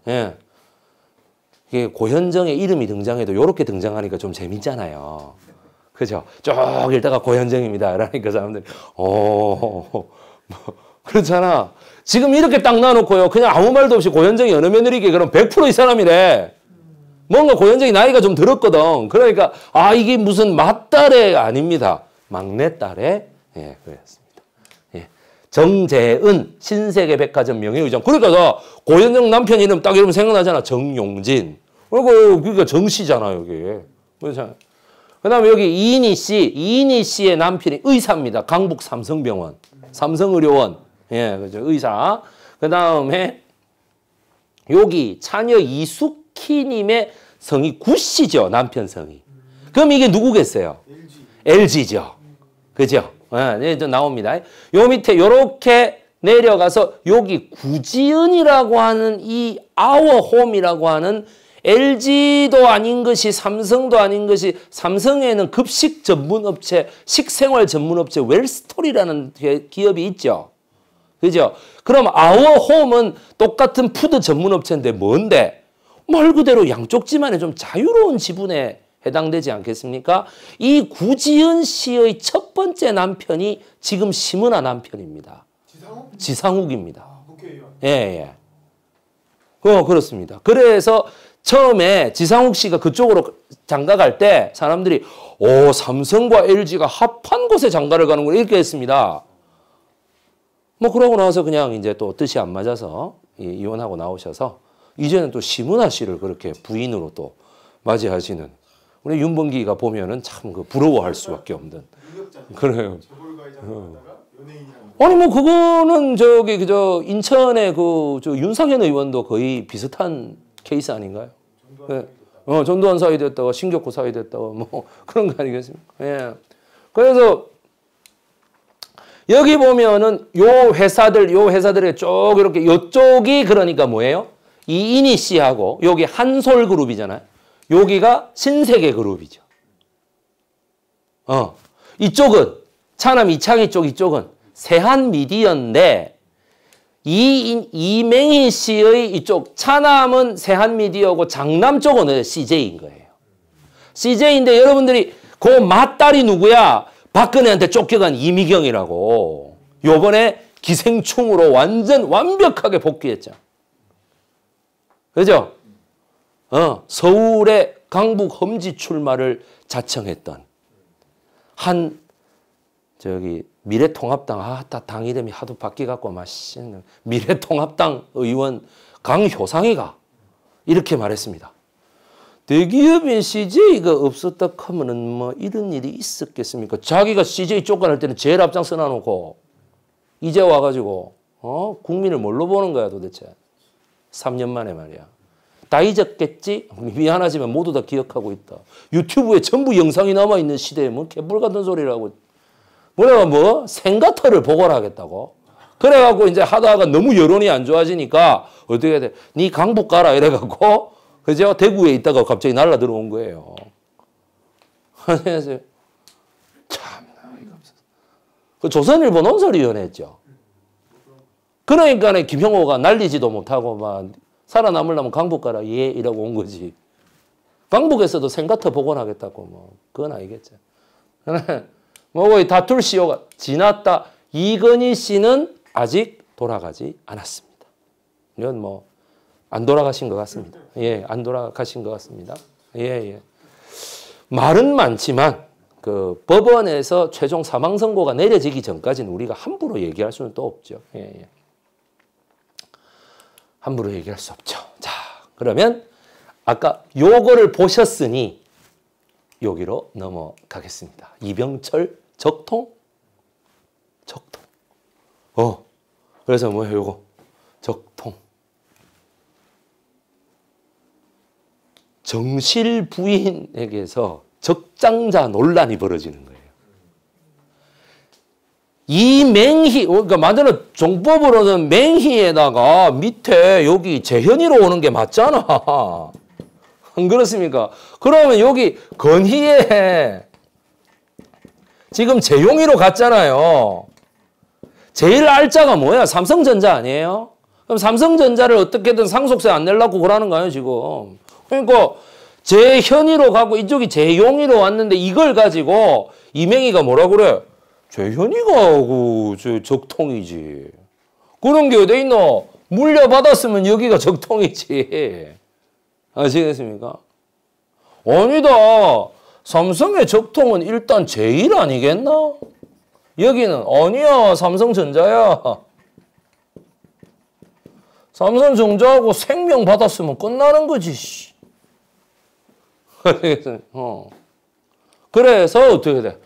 예. 이게 고현정의 이름이 등장해도 이렇게 등장하니까 좀 재밌잖아요. 그죠? 쭉 읽다가 고현정입니다. 라니까 사람들이, 오, 어, 그렇잖아. 지금 이렇게 딱 놔놓고요. 그냥 아무 말도 없이 고현정이 어느 며느리게 그럼 100%이 사람이래. 뭔가 고현정이 나이가 좀 들었거든. 그러니까, 아, 이게 무슨 맏딸의 아닙니다. 막내딸의, 예, 그랬습니다. 예. 정재은, 신세계 백화점 명예의장. 그러니까 고현정 남편 이름 딱 이러면 생각나잖아. 정용진. 그리고, 그러니까 정씨잖아, 여기. 그렇잖아. 그 다음에 여기 이인희 씨, 이인희 씨의 남편이 의사입니다. 강북 삼성병원, 삼성의료원. 예, 그죠. 의사. 그 다음에 여기 자녀 이숙희님의 성이 구씨죠. 남편 성이. 그럼 이게 누구겠어요? LG. 죠 그죠? 예, 네, 나옵니다. 요 밑에 요렇게 내려가서 여기 구지은이라고 하는 이 아워홈이라고 하는 LG도 아닌 것이 삼성도 아닌 것이 삼성에는 급식 전문업체, 식생활 전문업체 웰스토리라는 기업이 있죠. 그죠? 그럼 아워홈은 똑같은 푸드 전문업체인데 뭔데? 말 그대로 양쪽 집안에 좀 자유로운 지분에 해당되지 않겠습니까? 이 구지은 씨의 첫 번째 남편이 지금 심은아 남편입니다. 지상욱입니다. 아, 국회의원. 예, 예. 어, 그렇습니다. 그래서 처음에 지상욱 씨가 그쪽으로 장가 갈 때 사람들이 오 삼성과 LG가 합한 곳에 장가를 가는 걸 이렇게 했습니다. 뭐 그러고 나서 그냥 이제 또 뜻이 안 맞아서 이혼하고 나오셔서 이제는 또심은아 씨를 그렇게 부인으로 또 맞이하시는 우리 윤봉기가 보면은 참 그 부러워할 수밖에 없는 그래요. 어. 아니 뭐 그거는 저기 그저 인천의 그저 윤상현 의원도 거의 비슷한 케이스 아닌가요? 네. 어, 전두환 사위 됐다가 신격호 사위 됐다가 뭐 그런 거 아니겠습니까? 예. 그래서 여기 보면은 요 회사들 요 회사들의 쭉 이렇게 요쪽이 그러니까 뭐예요? 이인희 씨하고 여기 한솔 그룹이잖아요. 여기가 신세계 그룹이죠. 어. 이쪽은 차남 이창희 쪽 이쪽은 세한 미디어인데 이, 이맹희 씨의 이쪽 차남은 세한미디어고 장남 쪽은 CJ인 어, 거예요. CJ인데 여러분들이 그 맏딸이 누구야? 박근혜한테 쫓겨간 이미경이라고 요번에 기생충으로 완전 완벽하게 복귀했죠. 그죠? 어, 서울의 강북 험지 출마를 자청했던 한 저기 미래통합당 아따 당 이름이 하도 바뀌갖고 맛있는 미래통합당 의원 강효상이가 이렇게 말했습니다. 대기업인 CJ가 없었다 하면은 뭐 이런 일이 있었겠습니까? 자기가 CJ 쫓겨날 때는 제일 앞장서 놔놓고 이제 와가지고 어 국민을 뭘로 보는 거야 도대체? 3년 만에 말이야. 다 잊었겠지? 미안하지만 모두 다 기억하고 있다. 유튜브에 전부 영상이 남아있는 시대에 뭔 뭐 개뿔 같은 소리라고 그래가 뭐 생가터를 보고 하겠다고. 그래갖고 이제 하다가 너무 여론이 안 좋아지니까 어떻게 해야 돼? 네 강북 가라 이래갖고 그죠? 대구에 있다가 갑자기 날라 들어온 거예요. 안녕하세요. 참 나 이거 그 조선일보 논설위원회죠 그러니까 김형호가 날리지도 못하고 막 살아남으려면 강북 가라 예 이라고 온 거지. 강북에서도 생가터 복원하겠다고 뭐 그건 아니겠죠. 뭐고 다툴 시효가 지났다. 이건희 씨는 아직 돌아가지 않았습니다. 이건 뭐 안 돌아가신 것 같습니다. 예, 안 돌아가신 것 같습니다. 예, 예. 말은 많지만 그 법원에서 최종 사망 선고가 내려지기 전까지는 우리가 함부로 얘기할 수는 또 없죠. 예, 예. 함부로 얘기할 수 없죠. 자, 그러면 아까 요거를 보셨으니 여기로 넘어가겠습니다. 이병철 적통? 적통. 어. 그래서 뭐예요, 요거? 적통. 정실 부인에게서 적장자 논란이 벌어지는 거예요. 이맹희, 어, 그러니까 만드는 종법으로는 맹희에다가 밑에 여기 재현이로 오는 게 맞잖아. 안 그렇습니까? 그러면 여기 건희에 지금 재용이로 갔잖아요. 제일 알짜가 뭐야? 삼성전자 아니에요? 그럼 삼성전자를 어떻게든 상속세 안 내려고 그러는 거예요, 지금. 그러니까 재현이로 가고 이쪽이 재용이로 왔는데 이걸 가지고 이명이가 뭐라 그래? 재현이가 하고 저 적통이지. 그런 게 어디 있노? 물려받았으면 여기가 적통이지. 아시겠습니까? 아니다. 삼성의 적통은 일단 제일 아니겠나? 여기는 아니야 삼성전자야. 삼성전자하고 생명 받았으면 끝나는 거지. 어. 그래서 어떻게 돼?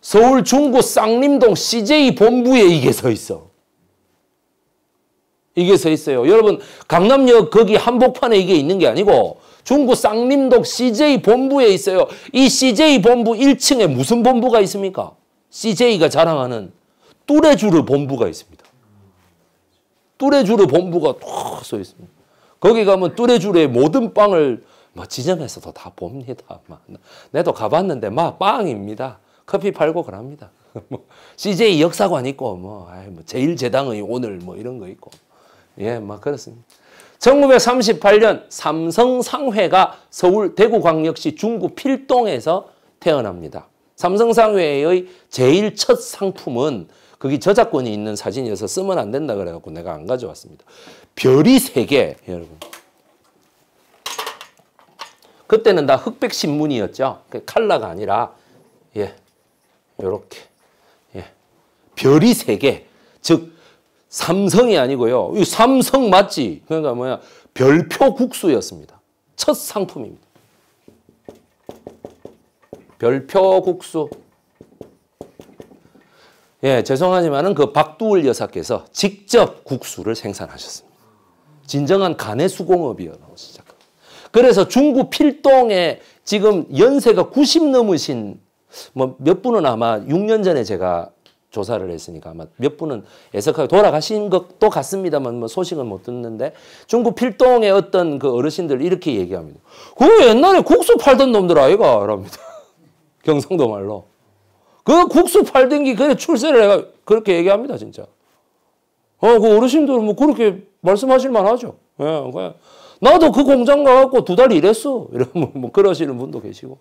서울 중구 쌍림동 CJ 본부에 이게 서 있어. 이게 서 있어요. 여러분 강남역 거기 한복판에 이게 있는 게 아니고 중구 쌍림동 CJ 본부에 있어요. 이 CJ 본부 1층에 무슨 본부가 있습니까? CJ가 자랑하는 뚜레주르 본부가 있습니다. 뚜레주르 본부가 툭써 있습니다. 거기 가면 뚜레주르의 모든 빵을 막 지점에서도 다 봅니다. 막 내도 가봤는데 막 빵입니다. 커피 팔고 그럽니다. 뭐 CJ 역사관 있고 뭐, 아이 뭐 제일제당의 오늘 뭐 이런 거 있고 예막 그렇습니다. 1938년 삼성상회가 서울 대구광역시 중구 필동에서 태어납니다. 삼성상회의 제일 첫 상품은 거기 저작권이 있는 사진이어서 쓰면 안 된다 그래갖고 내가 안 가져왔습니다. 별이 3개 여러분. 그때는 다 흑백 신문이었죠. 그 칼라가 아니라 예 요렇게 예 별이 3개 즉 삼성이 아니고요. 이 삼성 맞지? 그러니까 뭐야? 별표 국수였습니다. 첫 상품입니다. 별표 국수. 예, 죄송하지만은 그 박두울 여사께서 직접 국수를 생산하셨습니다. 진정한 가내 수공업이라고 시작. 그래서 중구 필동에 지금 연세가 90 넘으신 뭐 몇 분은 아마 6년 전에 제가 조사를 했으니까 아마 몇 분은 애석하게 돌아가신 것도 같습니다만 뭐 소식은 못 듣는데 중국 필동의 어떤 그 어르신들 이렇게 얘기합니다. 그 옛날에 국수 팔던 놈들 아이가 랍니다. 경상도 말로. 그 국수 팔던 게 그래 출세를 해가 그렇게 얘기합니다 진짜. 어그 어르신들 뭐 그렇게 말씀하실 만하죠. 예, 그냥 나도 그 공장 가갖고 두 달 일했어. 이러면 뭐 그러시는 분도 계시고.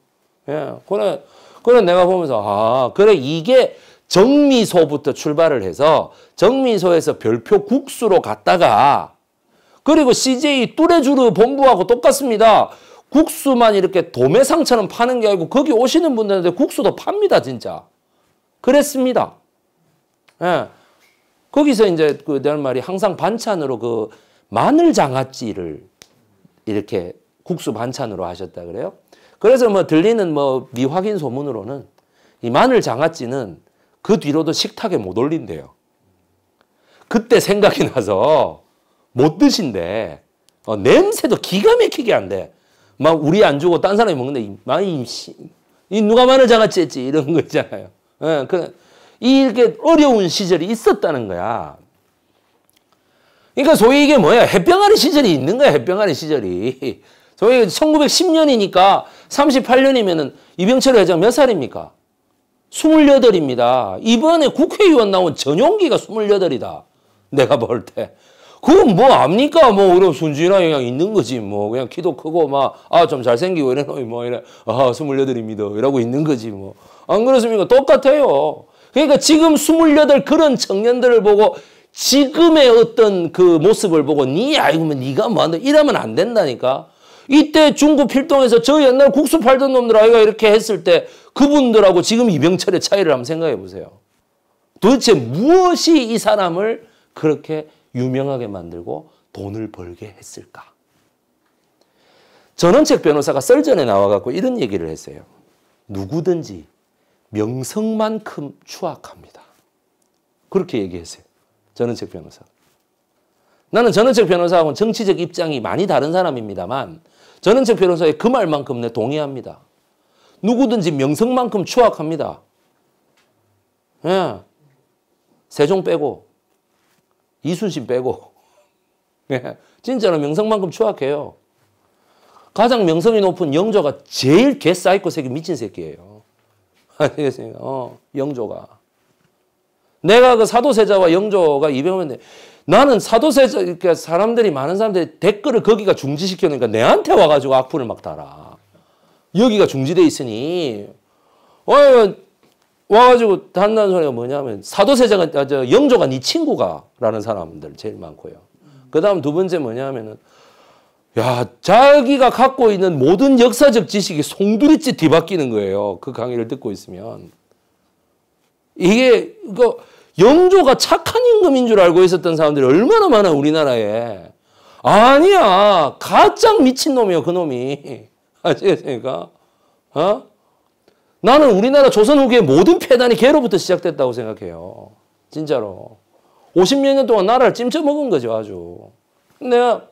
예, 그래 그래 내가 보면서 아 그래 이게 정미소부터 출발을 해서 정미소에서 별표 국수로 갔다가 그리고 CJ 뚜레주르 본부하고 똑같습니다. 국수만 이렇게 도매상처럼 파는 게 아니고 거기 오시는 분들한테 국수도 팝니다 진짜. 그랬습니다. 예. 거기서 이제 그내 말이 항상 반찬으로 그 마늘 장아찌를 이렇게 국수 반찬으로 하셨다 그래요. 그래서 뭐 들리는 뭐 미확인 소문으로는 이 마늘 장아찌는 그 뒤로도 식탁에 못 올린대요. 그때 생각이 나서 못 드신대. 어, 냄새도 기가 막히게 한대. 막 우리 안 주고 딴 사람이 먹는데 많이 아, 이 누가 마늘 장아찌했지 이런 거 있잖아요. 예, 그 이렇게 어려운 시절이 있었다는 거야. 그러니까 소위 이게 뭐야? 햇병아리 시절이 있는 거야. 햇병아리 시절이. 소위 1910년이니까 38년이면은 이병철 회장 몇 살입니까? 28입니다. 이번에 국회의원 나온 전용기가 28이다. 내가 볼 때. 그건 뭐 압니까? 뭐, 그럼 순진하 그냥 있는 거지. 뭐, 그냥 키도 크고, 막, 아, 좀 잘생기고 이래, 뭐, 이래. 아, 28입니다. 이러고 있는 거지, 뭐. 안 그렇습니까? 똑같아요. 그러니까 지금 28 그런 청년들을 보고 지금의 어떤 그 모습을 보고 니, 아이고, 뭐 니가 뭐, 한다. 이러면 안 된다니까. 이때 중구 필동에서 저 옛날 국수 팔던 놈들 아이가 이렇게 했을 때 그분들하고 지금 이병철의 차이를 한번 생각해 보세요. 도대체 무엇이 이 사람을 그렇게 유명하게 만들고 돈을 벌게 했을까? 전원책 변호사가 썰전에 나와갖고 이런 얘기를 했어요. 누구든지 명성만큼 추악합니다. 그렇게 얘기했어요. 전원책 변호사. 나는 전원책 변호사하고 정치적 입장이 많이 다른 사람입니다만 전원책 변호사의 그 말만큼 내 동의합니다. 누구든지 명성만큼 추악합니다. 예. 세종 빼고 이순신 빼고 예. 진짜로 명성만큼 추악해요. 가장 명성이 높은 영조가 제일 개사이코 새끼 미친 새끼예요. 아시겠습니까? 어, 영조가. 내가 그 사도세자와 영조가 200년 나는 사도세자, 그러니까 사람들이, 많은 사람들이 댓글을 거기가 중지시켜놓으니까 내한테 와가지고 악플을 막 달아. 여기가 중지돼 있으니, 어, 와가지고 단단 소리가 뭐냐면, 사도세자가, 아, 저, 영조가 네 친구가, 라는 사람들 제일 많고요. 그 다음 두 번째 뭐냐면은, 야, 자기가 갖고 있는 모든 역사적 지식이 송두리째 뒤바뀌는 거예요. 그 강의를 듣고 있으면. 이게, 그, 영조가 착한 임금인 줄 알고 있었던 사람들이 얼마나 많아 우리나라에. 아니야. 가장 미친놈이야 그놈이. 아시겠습니까? 어? 나는 우리나라 조선 후기의 모든 폐단이 개로부터 시작됐다고 생각해요. 진짜로. 50몇 년 동안 나라를 찜쪄먹은 거죠 아주. 내가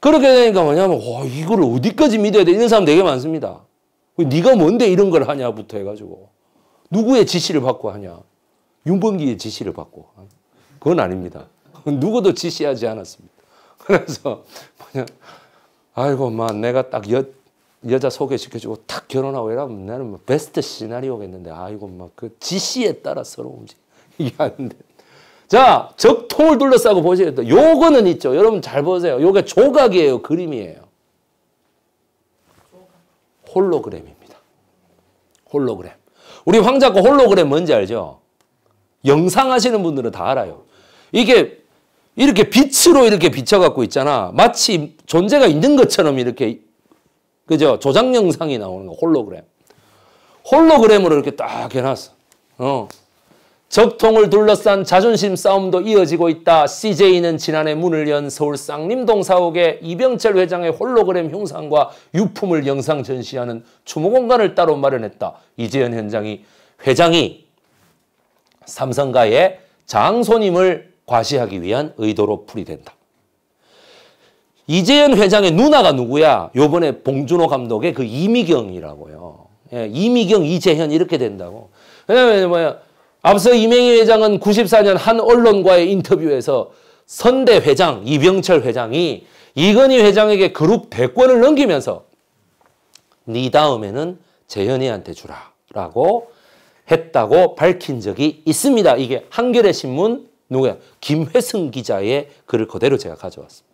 그렇게 되니까 뭐냐면 와 이걸 어디까지 믿어야 돼 이런 사람 되게 많습니다. 그 네가 뭔데 이런 걸 하냐부터 해가지고 누구의 지시를 받고 하냐. 윤범기의 지시를 받고 그건 아닙니다. 누구도 지시하지 않았습니다. 그래서 그냥 아이고 막 내가 딱 여, 여자 소개시켜주고 탁 결혼하고 이러면 나는 뭐 베스트 시나리오겠는데 아이고 막그 지시에 따라 서로 움직 이게 안돼 자 적통을 둘러싸고 보시겠 요거는 있죠 여러분 잘 보세요 요게 조각이에요 그림이에요 홀로그램입니다 홀로그램 우리 황자코 홀로그램 뭔지 알죠 영상 하시는 분들은 다 알아요. 이게 이렇게 빛으로 이렇게 비춰갖고 있잖아. 마치 존재가 있는 것처럼 이렇게 그죠? 조작 영상이 나오는 거 홀로그램. 홀로그램으로 이렇게 딱 해놨어. 어. 적통을 둘러싼 자존심 싸움도 이어지고 있다. CJ는 지난해 문을 연 서울 쌍림동 사옥의 이병철 회장의 홀로그램 형상과 유품을 영상 전시하는 추모 공간을 따로 마련했다. 이재현 현장이 회장이 삼성가의 장손임을 과시하기 위한 의도로 풀이된다. 이재현 회장의 누나가 누구야? 요번에 봉준호 감독의 그 이미경이라고요. 예, 이미경, 이재현 이렇게 된다고. 왜냐면 뭐야? 앞서 이명희 회장은 94년 한 언론과의 인터뷰에서 선대 회장 이병철 회장이 이건희 회장에게 그룹 대권을 넘기면서 네 다음에는 재현이한테 주라라고 했다고 밝힌 적이 있습니다. 이게 한겨레 신문 누구야? 김회승 기자의 글을 그대로 제가 가져왔습니다.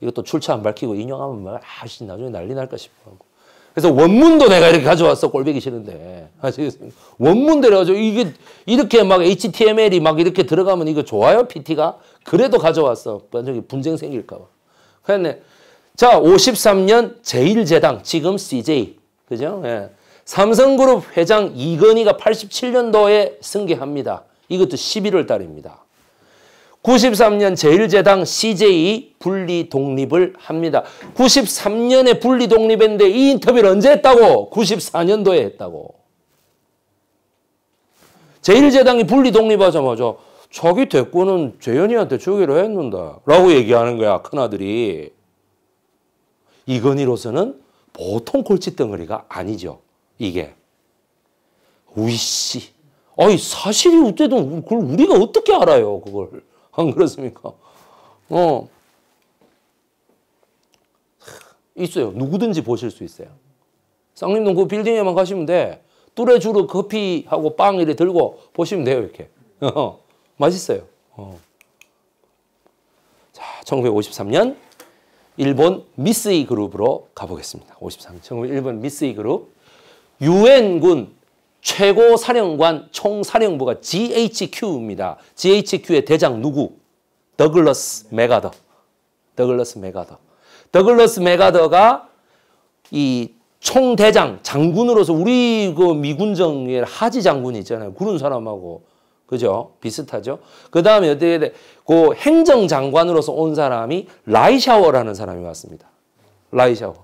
이것도 출처 안 밝히고 인용하면 아씨 나중에 난리 날까 싶어 하고. 그래서 원문도 내가 이렇게 가져왔어 꼴보기 싫은데 아시겠습니까? 원문대로 이게 이렇게 막 HTML이 막 이렇게 들어가면 이거 좋아요 PT가 그래도 가져왔어 완전히 분쟁 생길까 봐. 그랬네. 자 53년 제1재당 지금 CJ 그죠? 예. 삼성그룹 회장 이건희가 87년도에 승계합니다. 이것도 11월 달입니다. 93년 제1제당 CJ e 분리 독립을 합니다. 93년에 분리 독립했는데 이 인터뷰를 언제 했다고? 94년도에 했다고. 제1제당이 분리 독립하자마자 자기 대꾸는 재현이한테 주기로 했는데 라고 얘기하는 거야 큰아들이. 이건희로서는 보통 골칫덩어리가 아니죠. 이게. 우이씨. 아니, 사실이 어때도 그걸 우리가 어떻게 알아요, 그걸. 안 그렇습니까? 어. 있어요. 누구든지 보실 수 있어요. 쌍림동 그 빌딩에만 가시면 돼. 뚜레주르 커피하고 빵 이래 들고 보시면 돼요, 이렇게. 어. 맛있어요. 어. 자, 1953년 일본 미쓰이 그룹으로 가보겠습니다. 53. 1953년 일본 미쓰이 그룹. 유엔군 최고사령관 총사령부가 GHQ입니다. GHQ의 대장 누구? 더글러스 메가더. 더글러스 메가더. 더글러스 메가더가 이 총대장 장군으로서 우리 그 미군정의 하지 장군 있잖아요. 그런 사람하고 그죠? 비슷하죠? 그 다음에 어떻게 돼? 그 행정장관으로서 온 사람이 라이샤워라는 사람이 왔습니다. 라이샤워.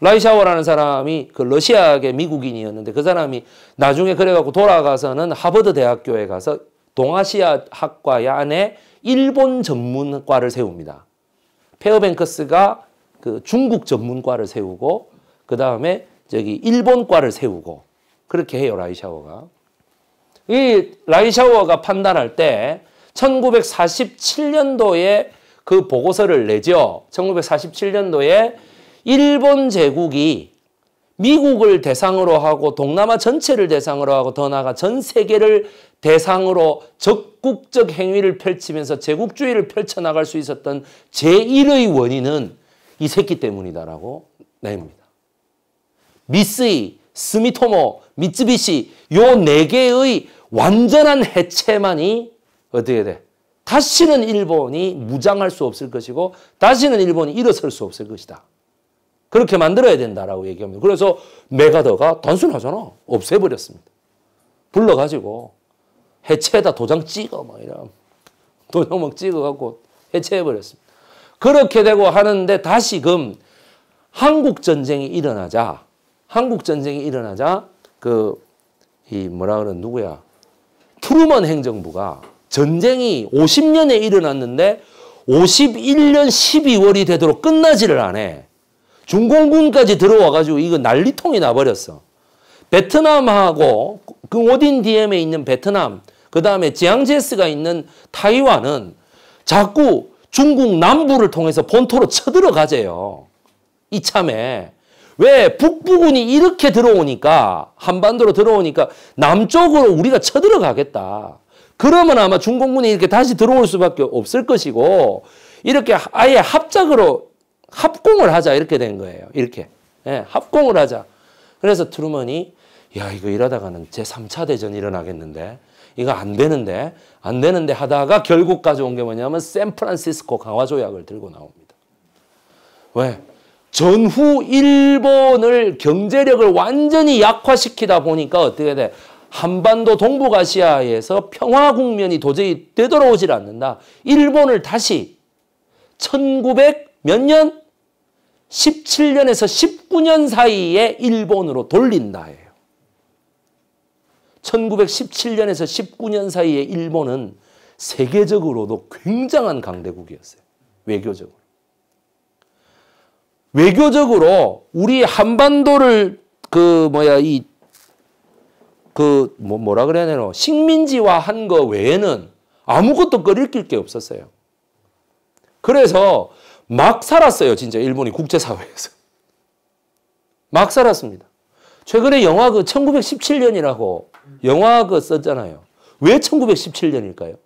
라이샤워라는 사람이 그 러시아계 미국인이었는데 그 사람이 나중에 그래갖고 돌아가서는 하버드 대학교에 가서 동아시아 학과 안에 일본 전문과를 세웁니다. 페어뱅크스가 그 중국 전문과를 세우고 그 다음에 저기 일본과를 세우고 그렇게 해요 라이샤워가. 이 라이샤워가 판단할 때 1947년도에 그 보고서를 내죠. 1947년도에 일본 제국이 미국을 대상으로 하고 동남아 전체를 대상으로 하고 더 나아가 전 세계를 대상으로 적국적 행위를 펼치면서 제국주의를 펼쳐나갈 수 있었던 제1의 원인은 이 새끼 때문이다라고 내립니다. 미쓰이, 스미토모, 미쯔비시 요 네 개의 완전한 해체만이 어떻게 돼? 다시는 일본이 무장할 수 없을 것이고 다시는 일본이 일어설 수 없을 것이다. 그렇게 만들어야 된다라고 얘기합니다. 그래서 메가더가 단순하잖아. 없애버렸습니다. 불러가지고 해체에다 도장 찍어 막 뭐 이런 도장 막 찍어갖고 해체해버렸습니다. 그렇게 되고 하는데 다시금 한국 전쟁이 일어나자 한국 전쟁이 일어나자 그 이 뭐라 그런 누구야 트루먼 행정부가 전쟁이 50년에 일어났는데 51년 12월이 되도록 끝나지를 않아. 중공군까지 들어와가지고 이거 난리통이 나버렸어. 베트남하고 그 오딘 DM에 있는 베트남, 그 다음에 지앙제스가 있는 타이완은 자꾸 중국 남부를 통해서 본토로 쳐들어가재요. 이참에. 왜 북부군이 이렇게 들어오니까 한반도로 들어오니까 남쪽으로 우리가 쳐들어가겠다. 그러면 아마 중공군이 이렇게 다시 들어올 수밖에 없을 것이고 이렇게 아예 합작으로 합공을 하자 이렇게 된 거예요. 이렇게 예, 합공을 하자. 그래서 트루먼이 야 이거 이러다가는 제 3차 대전 일어나겠는데 이거 안 되는데 안 되는데 하다가 결국 가져온 게 뭐냐면 샌프란시스코 강화 조약을 들고 나옵니다. 왜? 전후 일본을 경제력을 완전히 약화시키다 보니까 어떻게 돼? 한반도 동북아시아에서 평화 국면이 도저히 되돌아오질 않는다. 일본을 다시 1900 몇 년? 17년에서 19년 사이에 일본으로 돌린다예요. 1917년에서 19년 사이에 일본은 세계적으로도 굉장한 강대국이었어요. 외교적으로. 외교적으로 우리 한반도를 그 뭐야 이 그 뭐, 뭐라 그래야 되노 식민지화 한거 외에는 아무것도 거리게 없었어요. 그래서 막 살았어요. 진짜 일본이 국제사회에서. 막 살았습니다. 최근에 영화 그 1917년이라고 영화 그 썼잖아요. 왜 1917년일까요?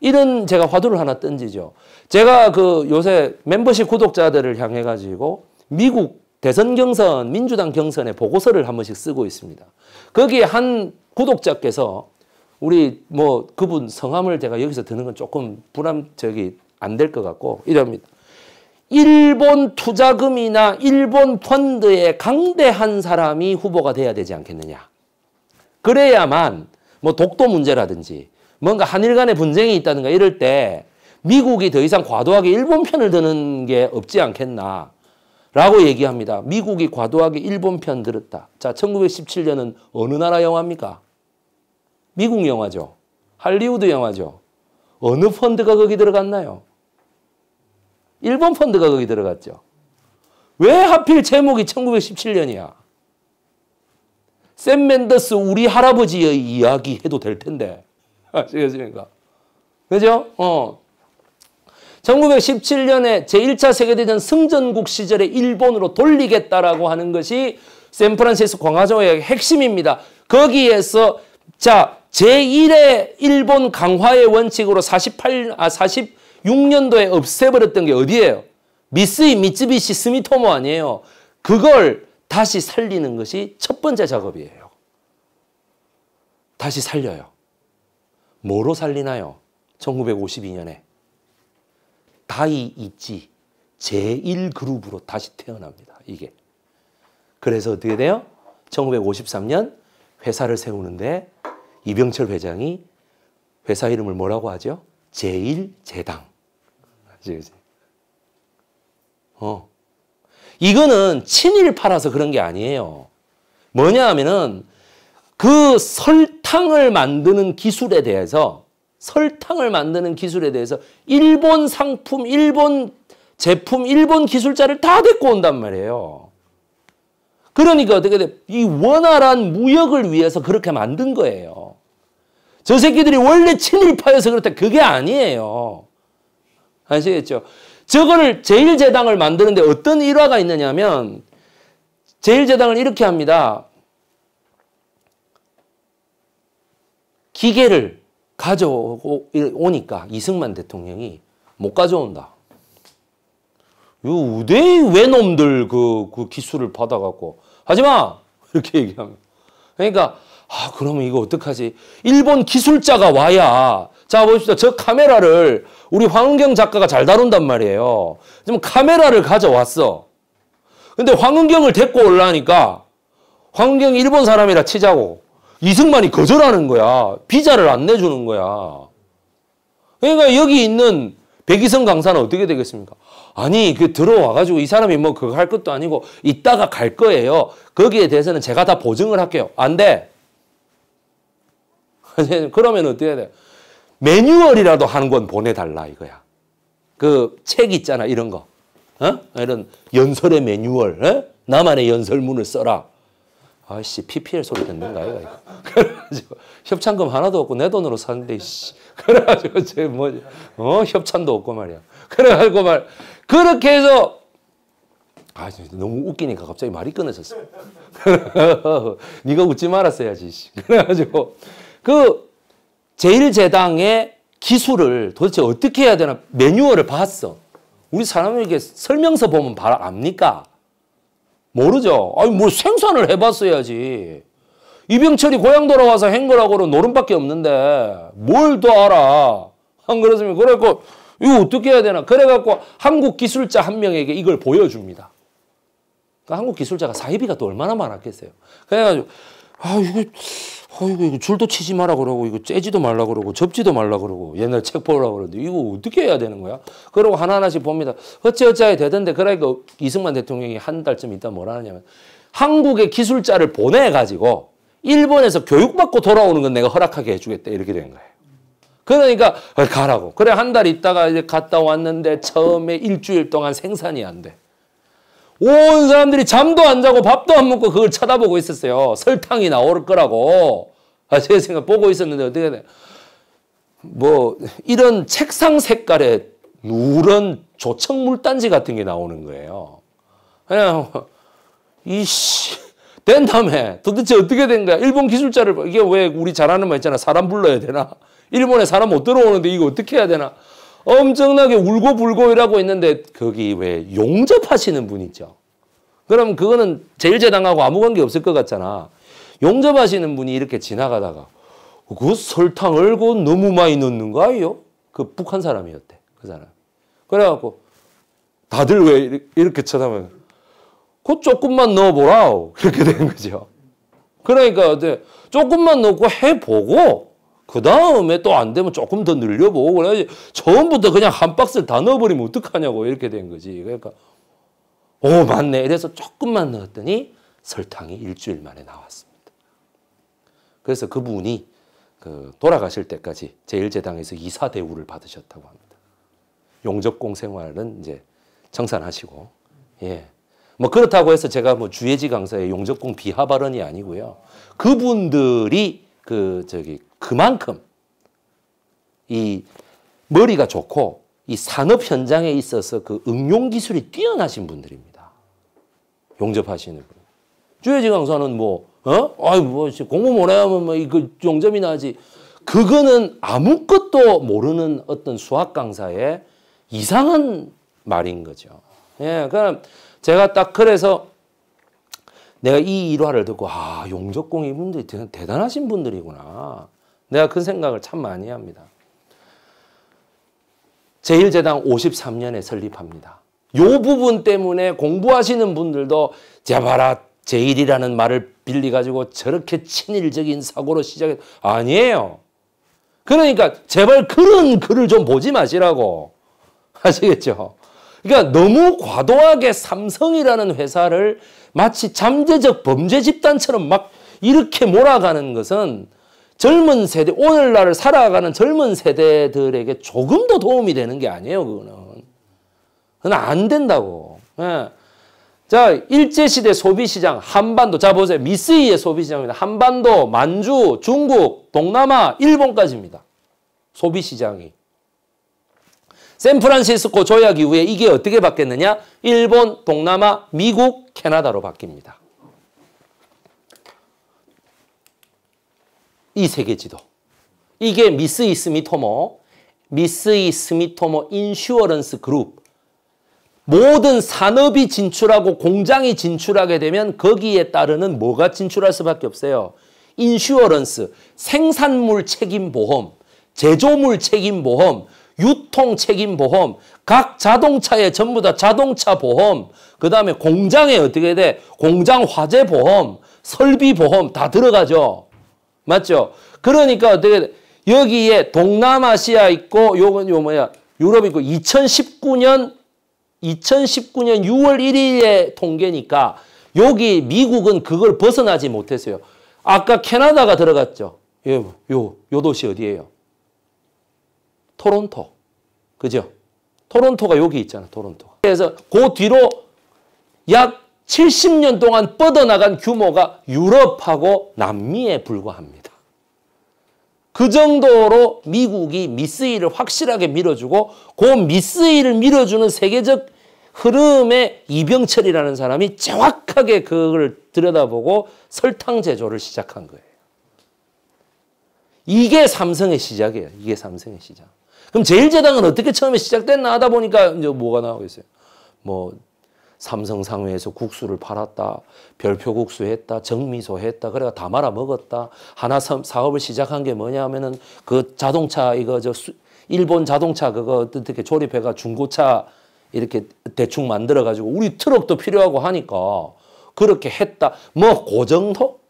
이런 제가 화두를 하나 던지죠. 제가 그 요새 멤버십 구독자들을 향해 가지고 미국 대선 경선, 민주당 경선에 보고서를 한 번씩 쓰고 있습니다. 거기에 한 구독자께서 우리 뭐 그분 성함을 제가 여기서 드는 건 조금 불안 저기 안될것 같고 이럽니다. 일본 투자금이나 일본 펀드에 강대한 사람이 후보가 돼야 되지 않겠느냐. 그래야만 뭐 독도 문제라든지 뭔가 한일 간의 분쟁이 있다든가 이럴 때 미국이 더 이상 과도하게 일본 편을 드는 게 없지 않겠나. 라고 얘기합니다. 미국이 과도하게 일본 편 들었다. 자, 1917년은 어느 나라 영화입니까? 미국 영화죠. 할리우드 영화죠. 어느 펀드가 거기 들어갔나요? 일본 펀드가 거기 들어갔죠. 왜 하필 제목이 1917년이야? 샘 맨더스 우리 할아버지의 이야기 해도 될 텐데. 아시겠습니까? 그죠? 어. 1917년에 제1차 세계대전 승전국 시절에 일본으로 돌리겠다라고 하는 것이 샌프란시스코 화조의 핵심입니다. 거기에서 자 제1의 일본 강화의 원칙으로 48, 아, 40, 6년도에 없애버렸던 게 어디예요? 미쓰이 미쯔비시 스미토모 아니에요. 그걸 다시 살리는 것이 첫 번째 작업이에요. 다시 살려요. 뭐로 살리나요? 1952년에 다이 있지 제1그룹으로 다시 태어납니다. 이게. 그래서 어떻게 돼요? 1953년 회사를 세우는데 이병철 회장이 회사 이름을 뭐라고 하죠? 제1재당. 그지, 그지. 어. 이거는 친일 팔아서 그런 게 아니에요. 뭐냐 하면은 그 설탕을 만드는 기술에 대해서 설탕을 만드는 기술에 대해서 일본 상품, 일본 제품, 일본 기술자를 다 데리고 온단 말이에요. 그러니까 어떻게 돼? 이 원활한 무역을 위해서 그렇게 만든 거예요. 저 새끼들이 원래 친일파여서 그렇다. 그게 아니에요. 아시겠죠? 저거를 제일제당을 만드는데 어떤 일화가 있느냐면 제일제당을 이렇게 합니다. 기계를 가져오니까 이승만 대통령이 못 가져온다. 요우대 외놈들 그, 그 기술을 받아갖고 하지마! 이렇게 얘기합니다. 그러니까 아 그러면 이거 어떡하지? 일본 기술자가 와야 자 봅시다. 저 카메라를 우리 황은경 작가가 잘 다룬단 말이에요. 지금 카메라를 가져왔어. 근데 황은경을 데리고 올라니까 황은경 일본 사람이라 치자고 이승만이 거절하는 거야. 비자를 안 내주는 거야. 그러니까 여기 있는 백이성 강사는 어떻게 되겠습니까? 아니 그 들어와가지고 이 사람이 뭐 그거 할 것도 아니고 이따가 갈 거예요. 거기에 대해서는 제가 다 보증을 할게요. 안 돼. 그러면 어떻게 해야 돼요? 매뉴얼이라도 한 권 보내달라 이거야. 그 책 있잖아 이런 거. 어? 이런 연설의 매뉴얼. 어? 나만의 연설문을 써라. 아씨 PPL 소리 듣는가 이거. 이거. 그래가지고 협찬금 하나도 없고 내 돈으로 샀는데 씨. 그래가지고 제 뭐 어? 협찬도 없고 말이야. 그래가지고 말 그렇게 해서 아 너무 웃기니까 갑자기 말이 끊어졌어. 네가 웃지 말았어야지. 그래가지고 그 제일재당의 기술을 도대체 어떻게 해야 되나 매뉴얼을 봤어. 우리 사람에게 설명서 보면 바로 압니까? 모르죠. 아니 뭘 생산을 해봤어야지. 이병철이 고향 돌아와서 한 거라고는 노름밖에 없는데 뭘 더 알아. 안그렇습니 그래갖고 이거 어떻게 해야 되나. 그래갖고 한국 기술자 한 명에게 이걸 보여줍니다. 그러니까 한국 기술자가 사이비가 또 얼마나 많았겠어요. 그래가지고 아 이거 아이고 이거 줄도 치지 마라 그러고 이거 째지도 말라 그러고 접지도 말라 그러고 옛날 책 보려고 그러는데 이거 어떻게 해야 되는 거야? 그러고 하나하나씩 봅니다. 어찌어찌하게 되던데 그러니까 이승만 대통령이 한 달쯤 있다 뭐라 하냐면 한국의 기술자를 보내가지고 일본에서 교육받고 돌아오는 건 내가 허락하게 해주겠다 이렇게 된 거예요. 그러니까 가라고. 그래 한 달 있다가 이제 갔다 왔는데 처음에 일주일 동안 생산이 안 돼. 온 사람들이 잠도 안 자고 밥도 안 먹고 그걸 쳐다보고 있었어요. 설탕이 나올 거라고. 아, 제 생각 보고 있었는데 어떻게 돼? 뭐 이런 책상 색깔의 누런 조청 물단지 같은 게 나오는 거예요. 그냥 이씨 된 다음에 도대체 어떻게 된 거야? 일본 기술자를 이게 왜 우리 잘하는 말 있잖아. 사람 불러야 되나? 일본에 사람 못 들어오는데 이거 어떻게 해야 되나? 엄청나게 울고불고 일하고 있는데 거기 왜 용접하시는 분 있죠. 그럼 그거는 제일 재당하고 아무 관계 없을 것 같잖아. 용접하시는 분이 이렇게 지나가다가 그 설탕을 그 너무 많이 넣는 거 아니에요? 그 북한 사람이었대. 그 사람. 그래갖고 다들 왜 이렇게 쳐다보면 그 조금만 넣어보라. 그렇게 된 거죠. 그러니까 이제 조금만 넣고 해보고 그 다음에 또 안 되면 조금 더 늘려보고 그래야지 처음부터 그냥 한 박스를 다 넣어버리면 어떡하냐고 이렇게 된 거지. 그러니까 오 맞네 이래서 조금만 넣었더니 설탕이 일주일 만에 나왔습니다. 그래서 그분이 그 돌아가실 때까지 제일제당에서 이사 대우를 받으셨다고 합니다. 용접공 생활은 이제 청산하시고 예. 뭐 그렇다고 해서 제가 뭐 주예지 강사의 용접공 비하 발언이 아니고요. 그분들이 그 저기 그만큼 이 머리가 좋고 이 산업 현장에 있어서 그 응용 기술이 뛰어나신 분들입니다. 용접하시는 분. 주혜지 강사는 뭐 어? 아이 뭐 공부 못하면 뭐 이거 용접이 나지. 그거는 아무것도 모르는 어떤 수학 강사의 이상한 말인 거죠. 예, 그럼 그러니까 제가 딱 그래서 내가 이 일화를 듣고 아 용접공 이분들이 대단하신 분들이구나. 내가 그 생각을 참 많이 합니다. 제1재당 53년에 설립합니다. 요 부분 때문에 공부하시는 분들도 제발라 아, 제1이라는 말을 빌리가지고 저렇게 친일적인 사고로 시작해 아니에요. 그러니까 제발 그런 글을 좀 보지 마시라고 하시겠죠. 그러니까 너무 과도하게 삼성이라는 회사를 마치 잠재적 범죄 집단처럼 막 이렇게 몰아가는 것은 젊은 세대, 오늘날을 살아가는 젊은 세대들에게 조금도 도움이 되는 게 아니에요, 그거는. 그건 안 된다고. 예. 자, 일제시대 소비시장, 한반도, 자, 보세요. 미쓰이의 소비시장입니다. 한반도, 만주, 중국, 동남아, 일본까지입니다. 소비시장이. 샌프란시스코 조약 이후에 이게 어떻게 바뀌었느냐? 일본, 동남아, 미국, 캐나다로 바뀝니다. 이 세계 지도. 이게 미쓰이 스미토모, 미쓰이 스미토모 인슈어런스 그룹. 모든 산업이 진출하고 공장이 진출하게 되면 거기에 따르는 뭐가 진출할 수밖에 없어요. 인슈어런스, 생산물 책임 보험, 제조물 책임 보험, 유통 책임 보험, 각 자동차에 전부 다 자동차 보험, 그 다음에 공장에 어떻게 돼? 공장 화재 보험, 설비 보험 다 들어가죠. 맞죠? 그러니까 어떻게 돼? 여기에 동남아시아 있고 요건 요 뭐야 유럽 있고 2019년 2019년 6월 1일에 통계니까 여기 미국은 그걸 벗어나지 못했어요. 아까 캐나다가 들어갔죠. 요, 예, 요, 요 도시 어디예요? 토론토. 그죠? 토론토가 여기 있잖아, 토론토. 그래서 그 뒤로 약 70년 동안 뻗어나간 규모가 유럽하고 남미에 불과합니다. 그 정도로 미국이 미스이를 확실하게 밀어주고 그 미스이를 밀어주는 세계적 흐름의 이병철이라는 사람이 정확하게 그걸 들여다보고 설탕 제조를 시작한 거예요. 이게 삼성의 시작이에요. 이게 삼성의 시작. 그럼 제일제당은 어떻게 처음에 시작됐나 하다 보니까 이제 뭐가 나오고있어요뭐 삼성 상회에서 국수를 팔았다. 별표 국수 했다. 정미소 했다. 그래가 다 말아 먹었다. 하나 사업을 시작한 게 뭐냐 면은그 자동차 이거 저 수, 일본 자동차 그거 어떻게 조립해가 중고차 이렇게 대충 만들어 가지고 우리 트럭도 필요하고 하니까 그렇게 했다. 뭐 고정도 그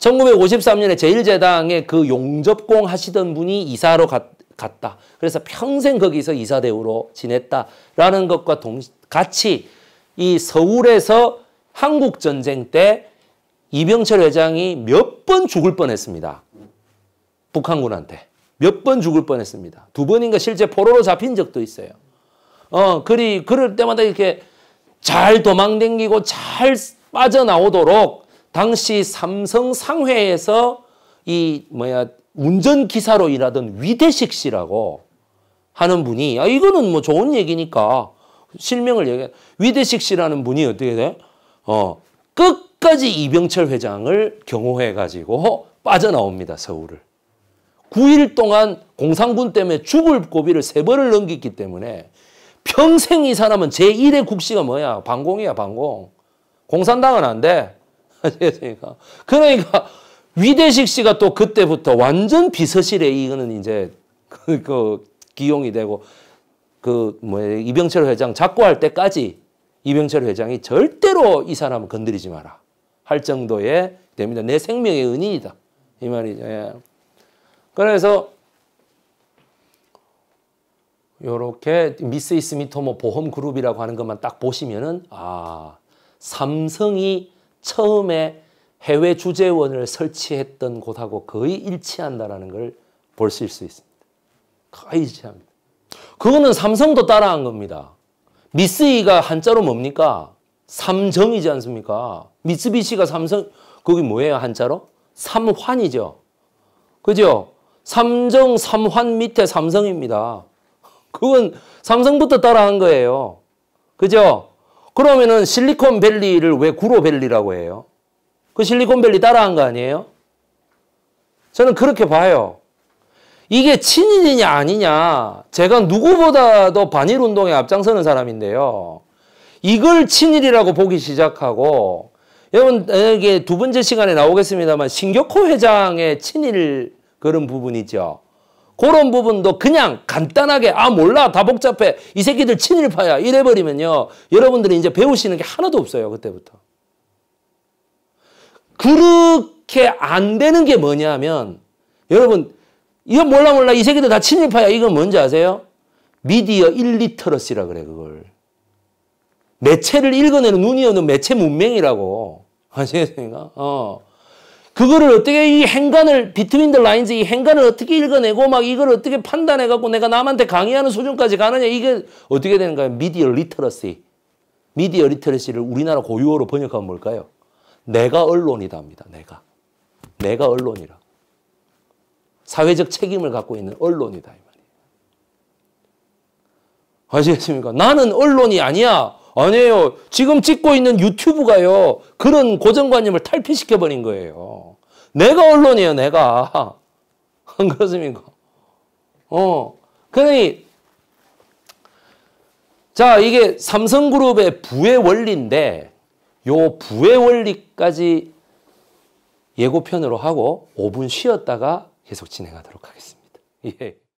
1953년에 제1재당에그 용접공 하시던 분이 이사로 갔, 다 그래서 평생 거기서 이사대우로 지냈다라는 것과 동, 같이 이 서울에서 한국전쟁 때 이병철 회장이 몇 번 죽을 뻔했습니다. 북한군한테. 몇 번 죽을 뻔했습니다. 두 번인가 실제 포로로 잡힌 적도 있어요. 어, 그리, 그럴 때마다 이렇게 잘 도망댕기고 잘 빠져나오도록 당시 삼성 상회에서 이 뭐야 운전기사로 일하던 위대식 씨라고 하는 분이 아 이거는 뭐 좋은 얘기니까 실명을 얘기해 위대식 씨라는 분이 어떻게 돼? 어 끝까지 이병철 회장을 경호해 가지고 빠져나옵니다 서울을 9일 동안 공산군 때문에 죽을 고비를 세 번을 넘겼기 때문에 평생 이 사람은 제1의 국시가 뭐야 방공이야 방공 공산당은 안 돼. 아시겠습니까? 그러니까 위대식 씨가 또 그때부터 완전 비서실에 이거는 이제 그, 그 기용이 되고 그 뭐야 이병철 회장 자꾸 할 때까지 이병철 회장이 절대로 이 사람을 건드리지 마라 할 정도의 됩니다. 내 생명의 은인이다 이 말이죠. 예. 그래서 요렇게 미스이스미토모 보험 그룹이라고 하는 것만 딱 보시면은 아 삼성이 처음에 해외 주재원을 설치했던 곳하고 거의 일치한다는 라걸 볼수 수 있습니다. 거의 일치합니다. 그거는 삼성도 따라한 겁니다. 미쓰이가 한자로 뭡니까? 삼정이지 않습니까? 미쓰비시가 삼성, 거기 뭐예요 한자로? 삼환이죠. 그죠? 삼정, 삼환 밑에 삼성입니다. 그건 삼성부터 따라한 거예요. 그죠? 그러면은 실리콘밸리를 왜 구로밸리라고 해요? 그 실리콘밸리 따라한 거 아니에요? 저는 그렇게 봐요. 이게 친인이냐 아니냐 제가 누구보다도 반일운동에 앞장서는 사람인데요. 이걸 친일이라고 보기 시작하고 여러분 이게 두 번째 시간에 나오겠습니다만 신격호 회장의 친일 그런 부분이죠. 그런 부분도 그냥 간단하게 아 몰라 다 복잡해 이 새끼들 친일파야 이래버리면요 여러분들이 이제 배우시는 게 하나도 없어요 그때부터 그렇게 안 되는 게 뭐냐면 여러분 이거 몰라 몰라 이 새끼들 다 친일파야 이건 뭔지 아세요? 미디어 일리터러시라 그래 그걸 매체를 읽어내는 눈이 없는 매체 문맹이라고 아시겠습니까? 어. 그거를 어떻게 이 행간을 비트윈 더 라인즈 이 행간을 어떻게 읽어내고 막 이걸 어떻게 판단해 갖고 내가 남한테 강의하는 수준까지 가느냐 이게 어떻게 되는 가요 미디어 리터러시. 미디어 리터러시를 우리나라 고유어로 번역하면 뭘까요? 내가 언론이다합니다 내가. 내가 언론이라. 사회적 책임을 갖고 있는 언론이다 이 말이에요. 아시겠습니까? 나는 언론이 아니야. 아니에요. 지금 찍고 있는 유튜브가요. 그런 고정관념을 탈피시켜버린 거예요. 내가 언론이에요, 내가. 안 그렇습니까? 어. 그러니, 자, 이게 삼성그룹의 부의 원리인데, 요 부의 원리까지 예고편으로 하고 5분 쉬었다가 계속 진행하도록 하겠습니다. 예.